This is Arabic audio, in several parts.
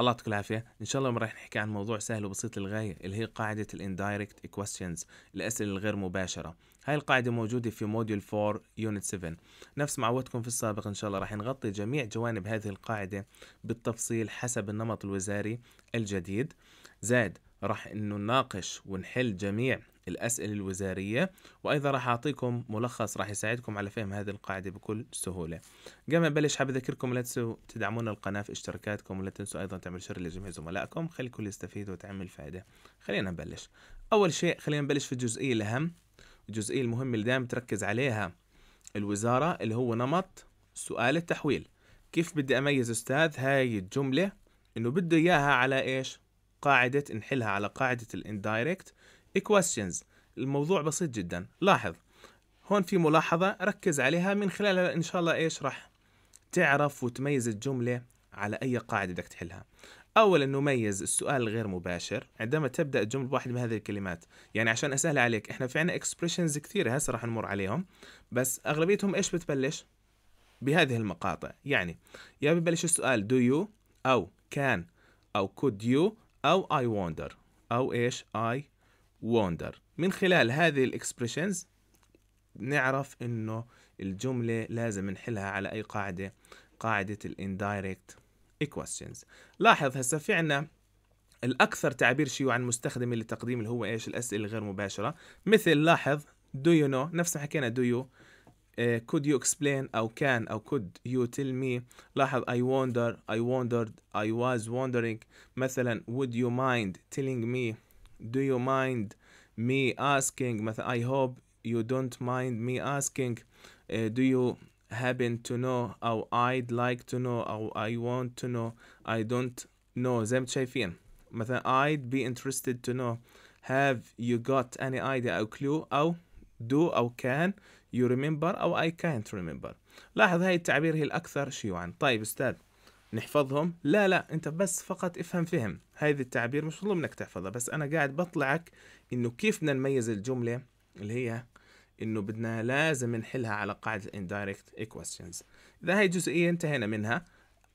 الله يعطيك العافيه ان شاء الله ما راح نحكي عن موضوع سهل وبسيط للغايه اللي هي قاعده الاندايركت كويستشنز الاسئله الغير مباشره هاي القاعده موجوده في موديول 4 يونت 7 نفس ما عودتكم في السابق ان شاء الله راح نغطي جميع جوانب هذه القاعده بالتفصيل حسب النمط الوزاري الجديد زائد راح انه نناقش ونحل جميع الأسئلة الوزارية وأيضا راح أعطيكم ملخص راح يساعدكم على فهم هذه القاعدة بكل سهولة قبل ما نبلش حاب أذكركم لا تنسوا تدعمونا القناة في اشتراكاتكم ولا تنسوا أيضا تعملوا شير لجميع زملائكم خلي الكل يستفيد وتعمل فائدة خلينا نبلش أول شيء خلينا نبلش في الجزئية الأهم الجزئية المهمة اللي دائما تركز عليها الوزارة اللي هو نمط سؤال التحويل كيف بدي أميز أستاذ هاي الجملة إنه بده إياها على إيش قاعدة نحلها على قاعدة الاندايركت equations الموضوع بسيط جدا لاحظ هون في ملاحظة ركز عليها من خلالها إن شاء الله إيش راح تعرف وتميز الجملة على أي قاعدة بدك تحلها أولا نميز السؤال الغير مباشر عندما تبدأ الجملة بواحد من هذه الكلمات يعني عشان أسهل عليك إحنا في عنا expressions كثيرة هسه راح نمر عليهم بس أغلبيتهم إيش بتبلش بهذه المقاطع يعني يا ببلش السؤال do you أو can أو could you او I wonder او ايش I wonder من خلال هذه الاكسبريشنز نعرف انه الجملة لازم نحلها على اي قاعدة قاعدة الـ indirect questions لاحظ هسا في عنا الاكثر تعبير شيوعا مستخدم لتقديم اللي هو ايش الاسئله الغير مباشره مثل لاحظ do you know نفس ما حكينا do you Uh, could you explain how can or could you tell me لاحظ I wonder I wondered I was wondering مثلا would you mind telling me do you mind me asking مثلا I hope you don't mind me asking uh, do you happen to know How i I'd like to know أو I want to know I don't know زي ما شايفين مثلا I'd be interested to know have you got any idea or clue How do or can يو ريمبر أو أي كانت ريمبر لاحظ هاي التعبير هي الأكثر شيوعا طيب أستاذ نحفظهم لا لا أنت بس فقط افهم فهم هذه التعبير مش مطلوب إنك تحفظها بس أنا قاعد بطلعك إنه كيف بدنا نميز الجملة اللي هي إنه بدنا لازم نحلها على قاعدة indirect equations إذا هاي جزئية انتهينا منها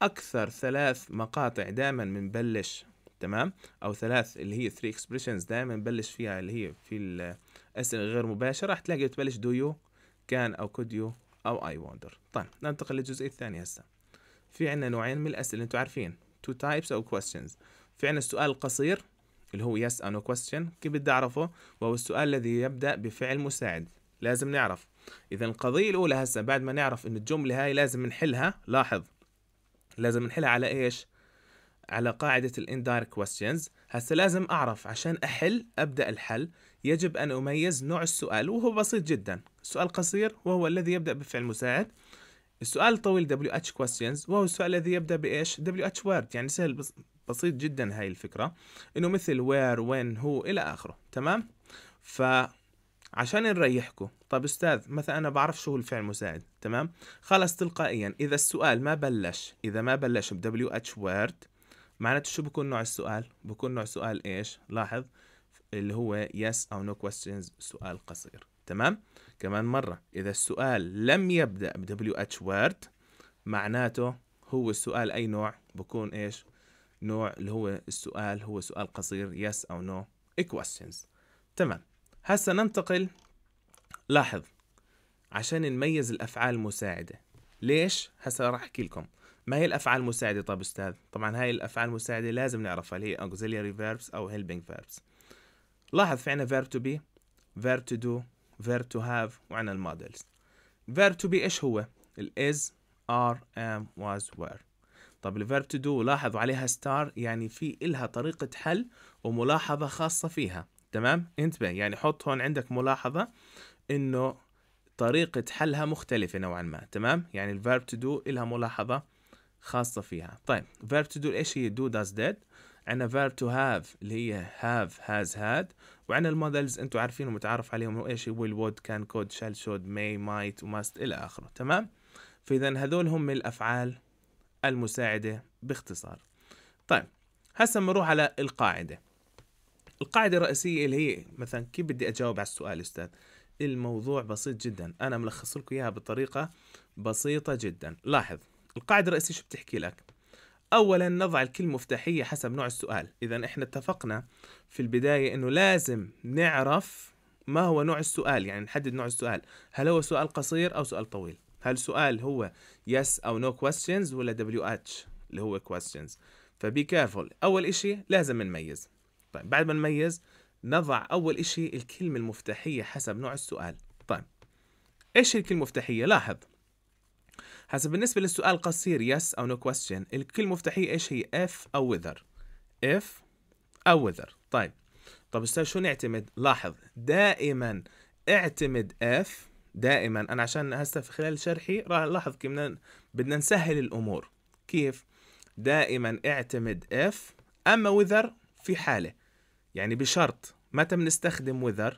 أكثر ثلاث مقاطع دائما بنبلش تمام او ثلاث اللي هي 3 اكسبريشنز دائما بنبلش فيها اللي هي في الاسئله الغير مباشره راح تلاقي بتبلش دو يو كان أو يو أو أي وندر طيب ننتقل للجزء الثاني هسه في عندنا نوعين من الأسئلة أنتم عارفين تو تايبس أو questions في عندنا السؤال القصير اللي هو يس أنو كويستشن كيف بدي أعرفه وهو السؤال الذي يبدأ بفعل مساعد لازم نعرف إذا القضية الأولى هسه بعد ما نعرف إن الجملة هاي لازم نحلها لاحظ لازم نحلها على إيش على قاعدة Indirect questions هسه لازم أعرف عشان أحل أبدأ الحل يجب أن أميز نوع السؤال وهو بسيط جدا سؤال قصير وهو الذي يبدأ بفعل مساعد السؤال الطويل WH questions وهو السؤال الذي يبدأ بإيش WH word يعني سهل بس بسيط جدا هاي الفكرة إنه مثل where when who إلى آخره تمام فعشان نريحكم طب أستاذ مثلا أنا بعرف شو هو الفعل المساعد تمام خلص تلقائيا إذا السؤال ما بلش إذا ما بلش ب WH word معناته شو بكون نوع السؤال بكون نوع سؤال إيش لاحظ اللي هو yes أو no questions سؤال قصير تمام كمان مرة إذا السؤال لم يبدأ ب WH word معناته هو السؤال أي نوع بكون إيش نوع اللي هو السؤال هو سؤال قصير yes أو no إيه questions تمام هسا ننتقل لاحظ عشان نميز الأفعال المساعدة ليش هسا راح أحكي لكم ما هي الأفعال المساعدة طب أستاذ طبعا هاي الأفعال المساعدة لازم نعرفها اللي هي auxiliary verbs أو helping verbs لاحظ في عنا verb to be verb to do فير to have وعنا المودلز فير to be ايش هو؟ الاز ار ام was were طب الفيرب تو دو لاحظوا عليها ستار يعني في إلها طريقة حل وملاحظة خاصة فيها تمام انتبه يعني حط هون عندك ملاحظة انه طريقة حلها مختلفة نوعا ما تمام يعني الفيرب تو دو إلها ملاحظة خاصة فيها طيب فيرب تو دو ايش هي دو داز ديد عندنا فيرب تو هاف اللي هي هاف هاز هاد وعن المودلز انتم عارفين ومتعارف عليهم ايش ويل وود كان كود شال شود ماي مايت وماست الى اخره تمام فاذا هذول هم الافعال المساعده باختصار طيب هسه بنروح على القاعده القاعده الرئيسيه اللي هي مثلا كيف بدي اجاوب على السؤال استاذ الموضوع بسيط جدا انا ملخص لكم اياها بطريقه بسيطه جدا لاحظ القاعده الرئيسيه شو بتحكي لك اولا نضع الكلمه مفتاحيه حسب نوع السؤال اذا احنا اتفقنا في البدايه انه لازم نعرف ما هو نوع السؤال يعني نحدد نوع السؤال هل هو سؤال قصير او سؤال طويل هل سؤال هو yes او no questions ولا WH اللي هو questions فبي كيرفول اول اشي لازم نميز طيب بعد ما نميز نضع اول اشي الكلمة المفتاحية حسب نوع السؤال طيب ايش الكلمة المفتاحية لاحظ هسا بالنسبة للسؤال القصير yes أو no question الكل مفتاحية إيش هي if أو whether if أو whether طيب طب أستاذ شو نعتمد لاحظ دائما اعتمد if دائما أنا عشان هسا في خلال شرحي راح لاحظ كيف بدنا نسهل الأمور كيف دائما اعتمد if أما whether في حالة يعني بشرط متى بنستخدم whether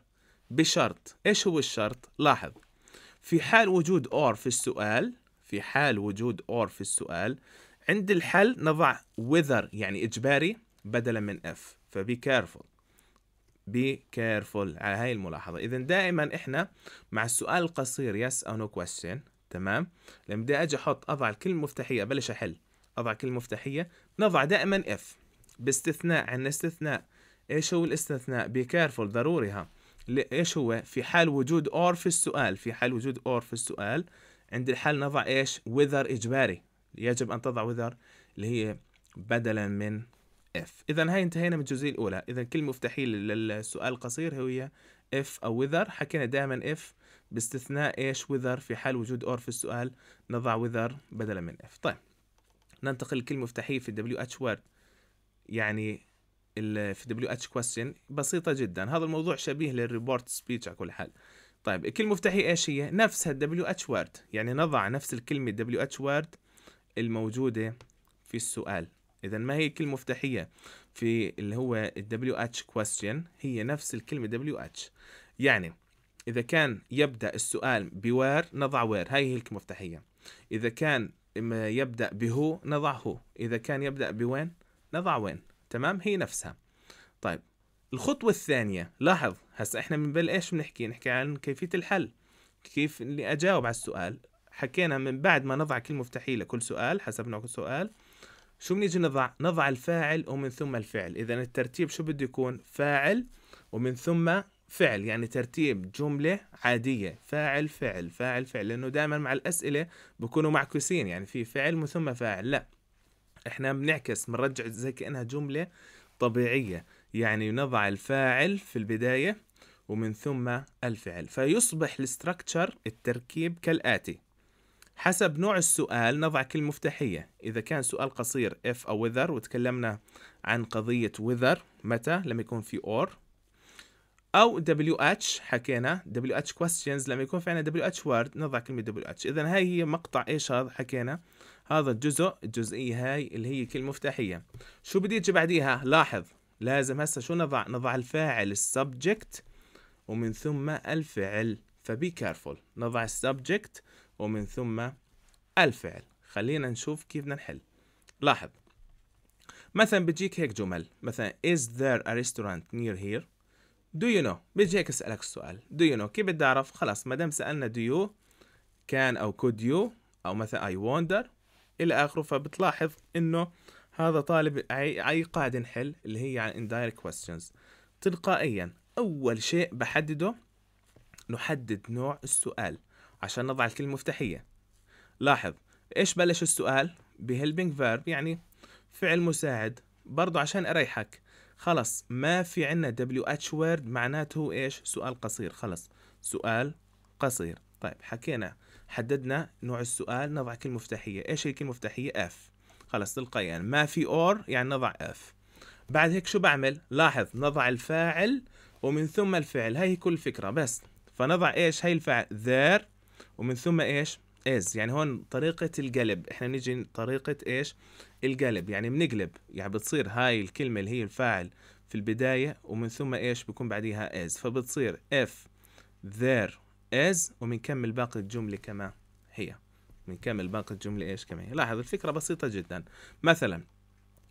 بشرط ايش هو الشرط لاحظ في حال وجود or في السؤال في حال وجود or في السؤال عند الحل نضع whether يعني إجباري بدلا من if فبي careful بي كيرفول على هاي الملاحظة إذا دائما إحنا مع السؤال القصير yes or no question تمام لما بدي أجي أحط أضع الكلمة المفتاحية أبلش أحل أضع كلمة مفتاحية نضع دائما if باستثناء عن استثناء إيش هو الاستثناء بي كيرفول ضروري ها إيش هو في حال وجود or في السؤال في حال وجود or في السؤال عند الحل نضع ايش وذر اجباري يجب ان تضع وذر اللي هي بدلا من اف اذا هاي انتهينا من الجزئيه الاولى اذا كلمه مفتاحيه للسؤال القصير هي اف او وذر حكينا دائما اف باستثناء ايش وذر في حال وجود اور في السؤال نضع وذر بدلا من اف طيب ننتقل لكلمه مفتاحيه في دبليو اتش وورد يعني في دبليو اتش كويستشن بسيطه جدا هذا الموضوع شبيه للريبورت سبيتش على كل حال طيب الكلمة المفتاحية ايش هي؟ نفسها دبليو اتش وورد يعني نضع نفس الكلمة دبليو اتش وورد الموجودة في السؤال اذا ما هي الكلمة مفتاحية في اللي هو الدبليو اتش question هي نفس الكلمة دبليو اتش يعني اذا كان يبدأ السؤال بوير نضع وير هاي هي الكلمة المفتاحية اذا كان يبدأ بهو نضع هو اذا كان يبدأ بوين نضع وين تمام هي نفسها طيب الخطوة الثانية لاحظ هسا احنا من بال ايش بنحكي نحكي عن كيفيه الحل كيف اللي اجاوب على السؤال حكينا من بعد ما نضع كلمه مفتاحيه لكل سؤال حسب نوع السؤال شو بنيجي نضع نضع الفاعل ومن ثم الفعل اذا الترتيب شو بده يكون فاعل ومن ثم فعل يعني ترتيب جملة عادية فاعل فعل فاعل فعل لأنه دائما مع الأسئلة بكونوا معكوسين يعني في فعل ثم فاعل لا احنا بنعكس بنرجع زي كأنها جملة طبيعية يعني نضع الفاعل في البداية ومن ثم الفعل فيصبح الستركتشر التركيب كالآتي حسب نوع السؤال نضع كلمة مفتاحية إذا كان سؤال قصير if أو whether وتكلمنا عن قضية whether متى لما يكون في or أو WH حكينا WH questions لما يكون في عندنا WH word نضع كلمة WH إذا هاي هي مقطع إيش هذا حكينا هذا الجزء الجزئية هاي اللي هي كلمة مفتاحية شو بدي يجي بعديها لاحظ لازم هسه شو نضع نضع الفاعل السبجكت ومن ثم الفعل فبي كارفول نضع السبجكت ومن ثم الفعل خلينا نشوف كيف بدنا نحل لاحظ مثلا بتجيك هيك جمل مثلا is there a restaurant near here do you know بيجي هيك اسألك السؤال do you know كيف بدي اعرف خلاص ما دام سألنا do you كان او could you او مثلا I wonder الى اخره فبتلاحظ انه هذا طالب اي قاعده نحل اللي هي عن يعني indirect questions تلقائيا اول شيء بحدده نحدد نوع السؤال عشان نضع الكلمه المفتاحيه لاحظ ايش بلش السؤال بهيلبينج فيرب يعني فعل مساعد برضه عشان اريحك خلص ما في عندنا دبليو اتش وورد معناته ايش سؤال قصير خلص سؤال قصير طيب حكينا حددنا نوع السؤال نضع كلمه مفتاحيه ايش الكلمه المفتاحيه اف خلص تلقائيا ما في اور يعني نضع اف بعد هيك شو بعمل لاحظ نضع الفاعل ومن ثم الفعل هاي كل فكرة بس فنضع ايش هاي الفعل there ومن ثم ايش is يعني هون طريقة القلب احنا نيجي طريقة ايش القلب يعني بنقلب يعني بتصير هاي الكلمة اللي هي الفاعل في البداية ومن ثم ايش بكون بعديها is فبتصير if there is وبنكمل باقي الجملة كما هي بنكمل باقي الجملة إيش كمان لاحظ الفكرة بسيطة جدا مثلا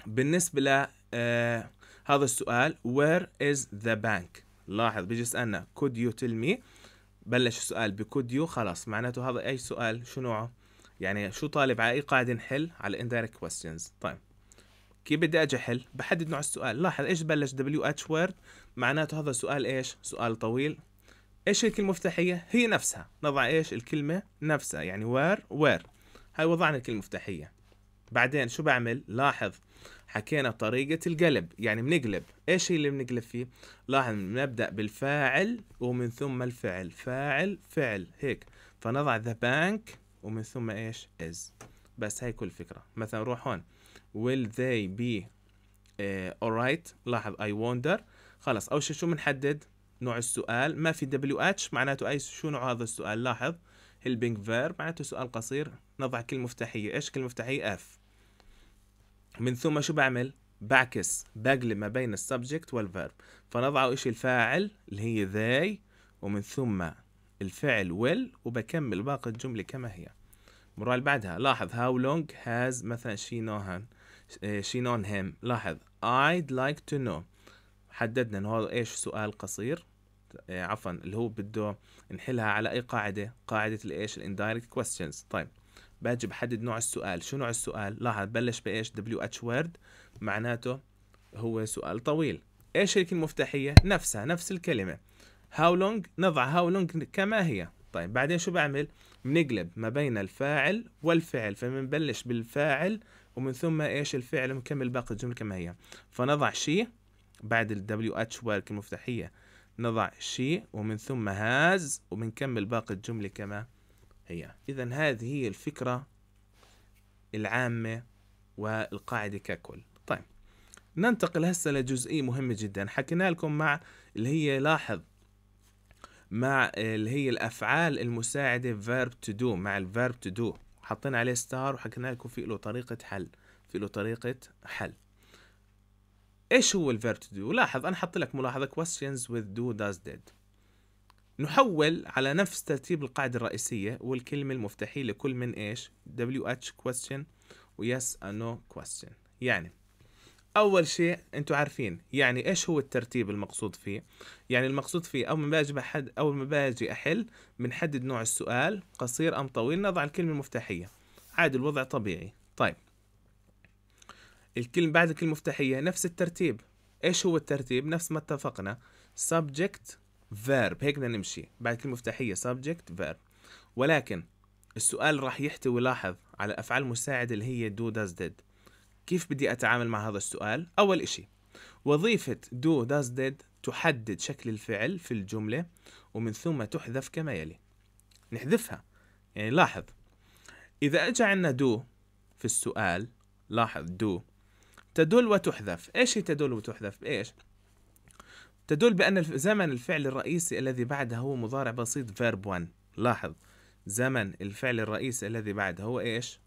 بالنسبة ل آه هذا السؤال where is the bank لاحظ بيجي يسألنا could you tell me بلش السؤال بكود يو خلاص معناته هذا أي سؤال شو نوعه يعني شو طالب على أي قاعدة نحل على indirect questions طيب كيف بدي اجي احل؟ بحدد نوع السؤال، لاحظ ايش بلش دبليو اتش وورد معناته هذا سؤال ايش؟ سؤال طويل ايش الكلمة المفتاحية؟ هي نفسها نضع ايش الكلمة نفسها يعني وير وير هاي وضعنا الكلمة المفتاحية بعدين شو بعمل؟ لاحظ حكينا طريقة القلب يعني بنقلب ايش اللي بنقلب فيه؟ لاحظ بنبدأ بالفاعل ومن ثم الفعل فاعل فعل هيك فنضع ذا بانك ومن ثم ايش؟ از بس هاي كل فكرة مثلا روح هون will they be آه، alright لاحظ I wonder خلص أول شيء شو بنحدد نوع السؤال ما في دبليو اتش معناته اي شو نوع هذا السؤال لاحظ هيلبينج فيرب معناته سؤال قصير نضع كلمة مفتاحية ايش كلمة مفتاحية اف من ثم شو بعمل بعكس بقلب ما بين السبجكت والفيرب فنضع ايش الفاعل اللي هي they ومن ثم الفعل will وبكمل باقي الجملة كما هي المرة اللي بعدها لاحظ how long has مثلا شي known him eh, she known him لاحظ I'd like to know حددنا انه هذا ايش سؤال قصير آه، عفوا اللي هو بده نحلها على اي قاعده قاعده الايش الاندايركت كويستشنز طيب باجي بحدد نوع السؤال شو نوع السؤال لاحظ بلش بايش دبليو اتش وورد معناته هو سؤال طويل ايش الكلمه المفتاحيه نفسها نفس الكلمه هاو لونج نضع هاو لونج كما هي طيب بعدين شو بعمل بنقلب ما بين الفاعل والفعل فبنبلش بالفاعل ومن ثم ايش الفعل مكمل باقي الجمله كما هي فنضع شيء بعد ال WH word المفتاحيه نضع شيء ومن ثم هاز وبنكمل باقي الجملة كما هي إذا هذه هي الفكرة العامة والقاعدة ككل طيب ننتقل هسه لجزئية مهمة جدا حكينا لكم مع اللي هي لاحظ مع اللي هي الأفعال المساعدة verb to do مع verb to do حطينا عليه ستار وحكينا لكم في له طريقة حل في له طريقة حل ايش هو الفيرب تو دو لاحظ انا حط لك ملاحظه questions with do does did نحول على نفس ترتيب القاعدة الرئيسية والكلمة المفتاحية لكل من ايش WH question و yes and no question يعني أول شيء أنتم عارفين يعني إيش هو الترتيب المقصود فيه يعني المقصود فيه أول ما باجي بحد أول ما باجي أحل بنحدد نوع السؤال قصير أم طويل نضع الكلمة المفتاحية عادي الوضع طبيعي طيب الكلمة بعد الكلمة المفتاحية نفس الترتيب ايش هو الترتيب نفس ما اتفقنا subject verb هيك بدنا نمشي بعد الكلمة المفتاحية subject verb ولكن السؤال راح يحتوي لاحظ على الأفعال المساعدة اللي هي do does did كيف بدي أتعامل مع هذا السؤال أول إشي وظيفة do does did تحدد شكل الفعل في الجملة ومن ثم تحذف كما يلي نحذفها يعني لاحظ إذا أجا عندنا do في السؤال لاحظ do تدل وتحذف ايش هي تدل وتحذف ايش تدل بان زمن الفعل الرئيسي الذي بعدها هو مضارع بسيط فيرب 1 لاحظ زمن الفعل الرئيسي الذي بعدها هو ايش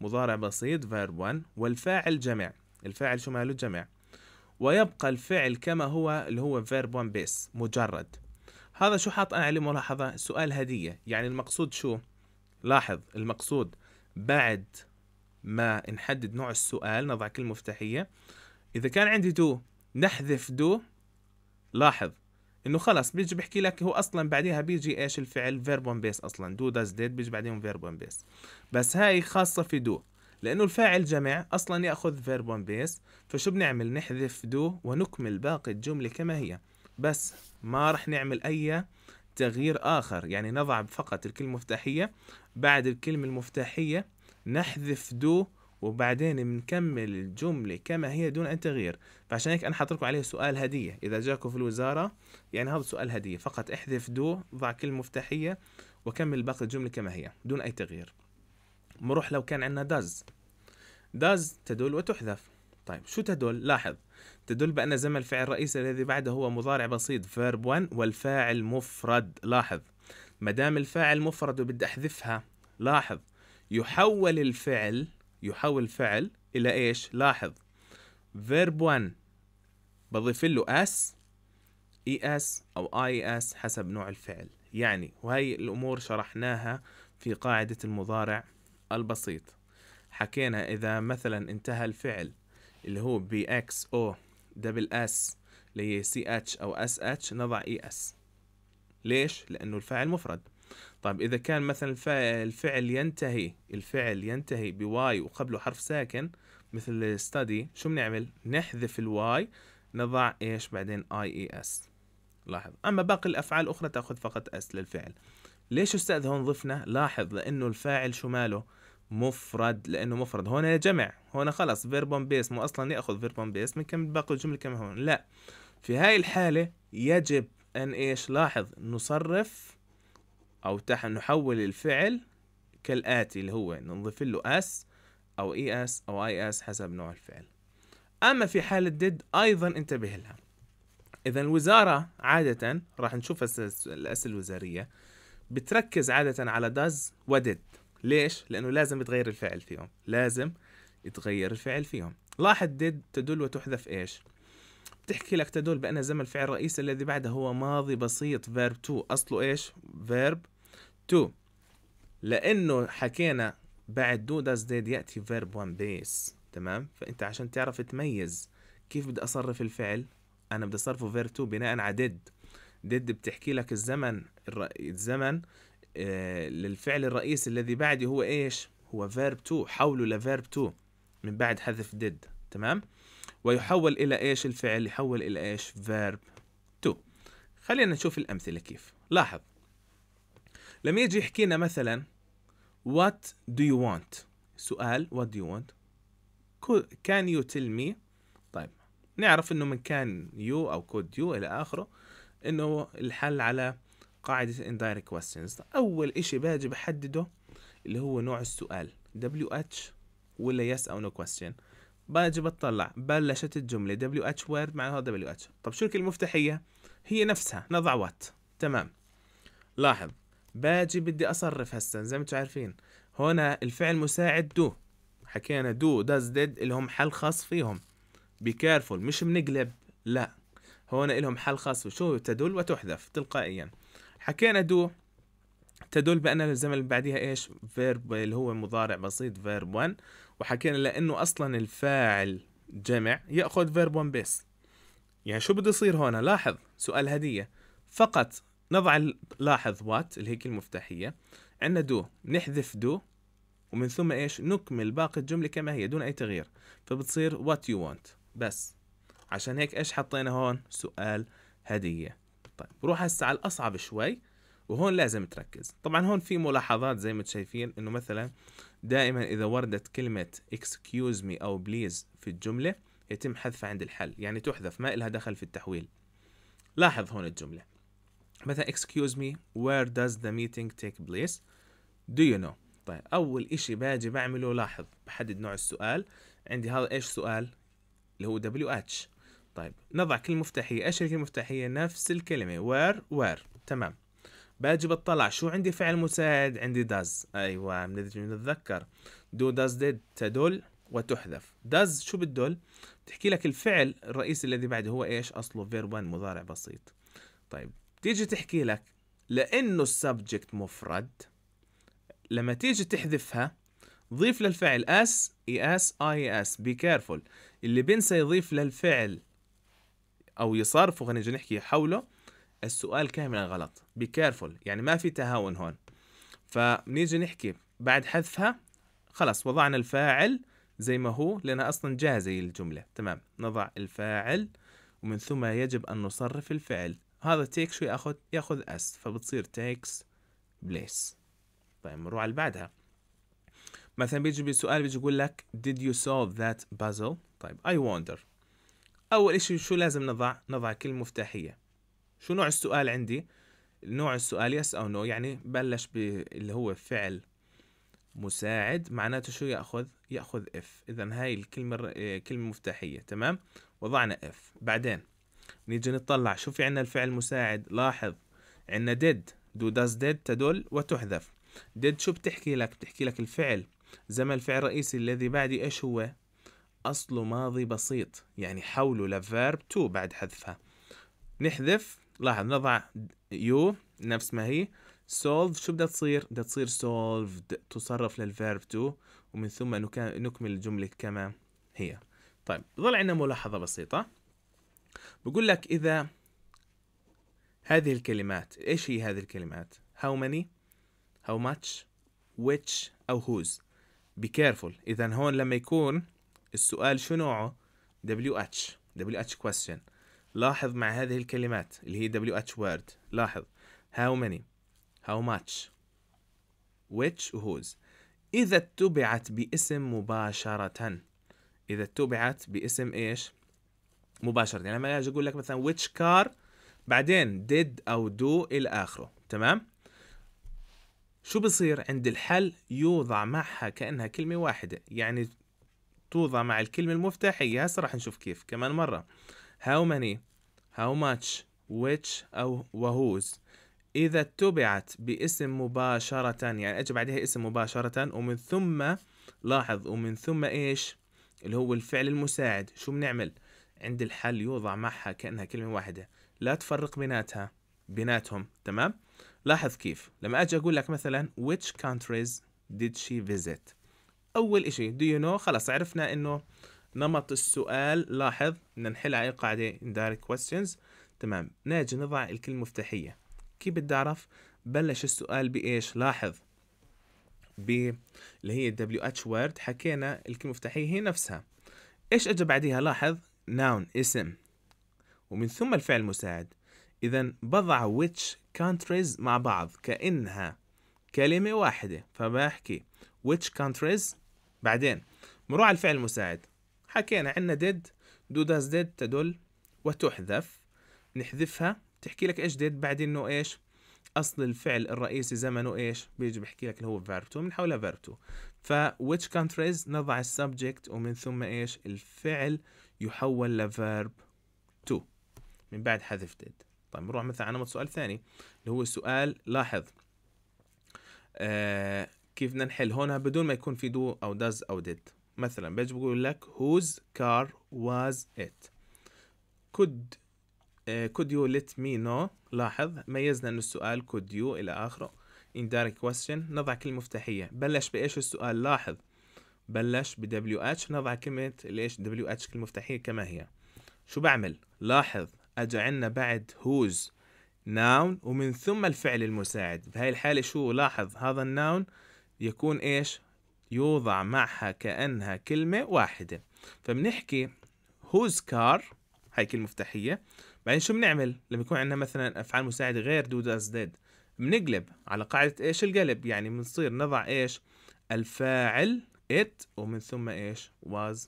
مضارع بسيط فيرب 1 والفاعل جمع الفاعل شو ماله جمع ويبقى الفعل كما هو اللي هو فيرب 1 بس مجرد هذا شو حاط انا عليه ملاحظه سؤال هديه يعني المقصود شو لاحظ المقصود بعد ما نحدد نوع السؤال نضع كلمة مفتاحية إذا كان عندي دو نحذف دو لاحظ انه خلص بيجي بحكي لك هو اصلا بعديها بيجي ايش الفعل فيرب بيس اصلا دو داز ديد بيجي بعدين فيرب بيس بس هاي خاصه في دو لانه الفاعل جمع اصلا ياخذ فيرب بيس فشو بنعمل نحذف دو ونكمل باقي الجمله كما هي بس ما رح نعمل اي تغيير اخر يعني نضع فقط الكلمه المفتاحيه بعد الكلمه المفتاحيه نحذف دو وبعدين بنكمل الجملة كما هي دون أي تغيير فعشان هيك أنا حاطط لكم عليه سؤال هدية إذا جاكم في الوزارة يعني هذا سؤال هدية فقط احذف دو ضع كلمة مفتاحية وكمل باقي الجملة كما هي دون أي تغيير بنروح لو كان عندنا داز داز تدل وتحذف طيب شو تدل؟ لاحظ تدل بأن زمن الفعل الرئيسي الذي بعده هو مضارع بسيط فيرب 1 والفاعل مفرد لاحظ ما دام الفاعل مفرد وبدي أحذفها لاحظ يحول الفعل يحول الفعل إلى إيش؟ لاحظ فيرب 1 بضيف له اس اي اس او اي اس حسب نوع الفعل يعني وهي الامور شرحناها في قاعده المضارع البسيط حكينا اذا مثلا انتهى الفعل اللي هو بي اكس او دبل اس اللي هي سي اتش او اس اتش نضع اي اس ليش لانه الفعل مفرد طيب إذا كان مثلا الفعل ينتهي الفعل ينتهي بواي وقبله حرف ساكن مثل study شو بنعمل؟ نحذف الواي نضع ايش بعدين اي اي اس لاحظ اما باقي الافعال الاخرى تاخذ فقط اس للفعل ليش استاذ هون ضفنا لاحظ لانه الفاعل شو ماله مفرد لانه مفرد هون جمع هون خلص فيربون بيس مو اصلا ياخذ فيربون بيس من كم باقي الجمله كم هون لا في هاي الحاله يجب ان ايش لاحظ نصرف او تح نحول الفعل كالاتي اللي هو نضيف له اس او اي اس او اي اس حسب نوع الفعل اما في حاله ديد ايضا انتبه لها اذا الوزاره عاده راح نشوف الاسئله الوزاريه بتركز عاده على داز وديد ليش لانه لازم يتغير الفعل فيهم لازم يتغير الفعل فيهم لاحظ ديد تدل وتحذف ايش بتحكي لك تدل بأن زمن الفعل الرئيسي الذي بعده هو ماضي بسيط verb تو أصله إيش؟ verb 2 لانه حكينا بعد دو داز ديد ياتي فيرب 1 بيس تمام فانت عشان تعرف تميز كيف بدي اصرف الفعل انا بدي اصرفه فير 2 بناء على ديد ديد بتحكي لك الزمن الزمن آه للفعل الرئيسي الذي بعدي هو ايش هو فيرب 2 حوله لفيرب 2 من بعد حذف ديد تمام ويحول الى ايش الفعل يحول الى ايش فيرب 2 خلينا نشوف الامثله كيف لاحظ لما يجي يحكي لنا مثلا what do you want سؤال what do you want can you tell me طيب نعرف انه من كان يو او كود يو الى اخره انه الحل على قاعدة indirect questions اول اشي باجي بحدده اللي هو نوع السؤال WH ولا yes او no question باجي بطلع بلشت الجملة WH word معناها WH طب شو الكلمة المفتاحية هي نفسها نضع what تمام لاحظ باجي بدي اصرف هسا زي ما انتم عارفين هنا الفعل مساعد دو حكينا دو داز ديد الهم حل خاص فيهم بكارفول مش بنقلب لا هنا إلهم حل خاص شو تدل وتحذف تلقائيا حكينا دو تدل بأن الزمن اللي بعديها إيش فيرب اللي هو مضارع بسيط فيرب 1 وحكينا لأنه أصلا الفاعل جمع يأخذ فيرب 1 بس يعني شو بده يصير هنا لاحظ سؤال هدية فقط نضع لاحظ وات اللي هي كلمة مفتاحية عندنا دو نحذف دو ومن ثم ايش نكمل باقي الجملة كما هي دون اي تغيير فبتصير وات يو وانت بس عشان هيك ايش حطينا هون سؤال هدية طيب بروح هسه على الاصعب شوي وهون لازم تركز طبعا هون في ملاحظات زي ما شايفين انه مثلا دائما اذا وردت كلمة excuse me او please في الجملة يتم حذفها عند الحل يعني تحذف ما إلها دخل في التحويل لاحظ هون الجملة مثلا excuse me where does the meeting take place do you know طيب اول اشي باجي بعمله لاحظ بحدد نوع السؤال عندي هذا ايش سؤال اللي هو دبليو اتش طيب نضع كلمة مفتاحية ايش الكلمة المفتاحية نفس الكلمة where where تمام باجي بطلع شو عندي فعل مساعد عندي does ايوه بنتذكر do does did تدل وتحذف does شو بتدل بتحكي لك الفعل الرئيسي الذي بعده هو ايش اصله verb 1 مضارع بسيط طيب تيجي تحكي لك لانه السبجكت مفرد لما تيجي تحذفها ضيف للفعل اس اي اس اي اس بي كيرفول اللي بنسى يضيف للفعل او يصرفه خلينا نجي نحكي حوله السؤال كاملا غلط بي كيرفول يعني ما في تهاون هون فبنيجي نحكي بعد حذفها خلاص وضعنا الفاعل زي ما هو لانها اصلا جاهزه الجمله تمام نضع الفاعل ومن ثم يجب ان نصرف الفعل هذا تيك شو ياخذ ياخذ اس فبتصير تيكس بليس طيب نروح على بعدها مثلا بيجي بسؤال بيجي يقول لك did you solve that puzzle طيب I wonder أول شيء شو لازم نضع نضع كلمة مفتاحية شو نوع السؤال عندي نوع السؤال yes أو no يعني بلش باللي هو فعل مساعد معناته شو يأخذ يأخذ if إذا هاي الكلمة آه، كلمة مفتاحية تمام وضعنا if بعدين نيجي نطلع شو في عنا الفعل المساعد لاحظ عنا did do does did تدل وتحذف did شو بتحكي لك بتحكي لك الفعل زمن الفعل الرئيسي الذي بعدي ايش هو أصله ماضي بسيط يعني حوله لفيرب تو بعد حذفها نحذف لاحظ نضع يو نفس ما هي solve شو بدها تصير؟ بدها تصير solved تصرف للفيرب تو ومن ثم نكمل الجملة كما هي طيب ظل عندنا ملاحظة بسيطة بقول لك إذا هذه الكلمات إيش هي هذه الكلمات how many how much which أو whose be careful إذا هون لما يكون السؤال شو نوعه WH WH question لاحظ مع هذه الكلمات اللي هي WH word لاحظ how many how much which whose إذا اتبعت باسم مباشرة إذا اتبعت باسم إيش مباشره يعني لما اجي اقول لك مثلا which car بعدين did او do الى اخره تمام شو بصير عند الحل يوضع معها كانها كلمه واحده يعني توضع مع الكلمه المفتاحيه هسه راح نشوف كيف كمان مره how many how much which او وهوز إذا اتبعت باسم مباشرة يعني أجي بعدها اسم مباشرة ومن ثم لاحظ ومن ثم إيش اللي هو الفعل المساعد شو بنعمل عند الحل يوضع معها كأنها كلمة واحدة لا تفرق بيناتها بيناتهم تمام لاحظ كيف لما أجي أقول لك مثلا which countries did she visit أول إشي do you know خلاص عرفنا إنه نمط السؤال لاحظ بدنا نحل على قاعدة indirect questions تمام ناجي نضع الكلمة المفتاحية كيف بدي أعرف بلش السؤال بإيش لاحظ ب اللي هي دبليو اتش وورد حكينا الكلمة المفتاحية هي نفسها ايش اجى بعديها لاحظ noun اسم ومن ثم الفعل مساعد إذا بضع which countries مع بعض كأنها كلمة واحدة فبحكي which countries بعدين بنروح على الفعل المساعد حكينا عندنا did do does did تدل وتحذف نحذفها تحكي لك ايش did بعد انه ايش اصل الفعل الرئيسي زمنه ايش بيجي بحكي لك اللي هو verb بنحولها verb to ف which countries نضع السبجكت ومن ثم ايش الفعل يحول لفيرب تو من بعد حذف did طيب نروح مثلا على نمط سؤال ثاني اللي هو سؤال لاحظ آه كيف بدنا نحل هون بدون ما يكون في دو او داز او ديد مثلا بيجي بقول لك whose car was it could كود آه، could you let me know لاحظ ميزنا انه السؤال could you الى اخره indirect question نضع كلمة مفتاحية بلش بايش السؤال لاحظ بلش ب WH نضع كلمة ليش WH كلمة مفتاحية كما هي شو بعمل لاحظ اجى عندنا بعد هوز ناون ومن ثم الفعل المساعد بهاي الحالة شو لاحظ هذا الناون يكون ايش يوضع معها كأنها كلمة واحدة فبنحكي هوز كار هاي كلمة مفتاحية بعدين شو بنعمل لما يكون عندنا مثلا أفعال مساعدة غير do does did بنقلب على قاعدة ايش القلب يعني بنصير نضع ايش الفاعل it ومن ثم ايش was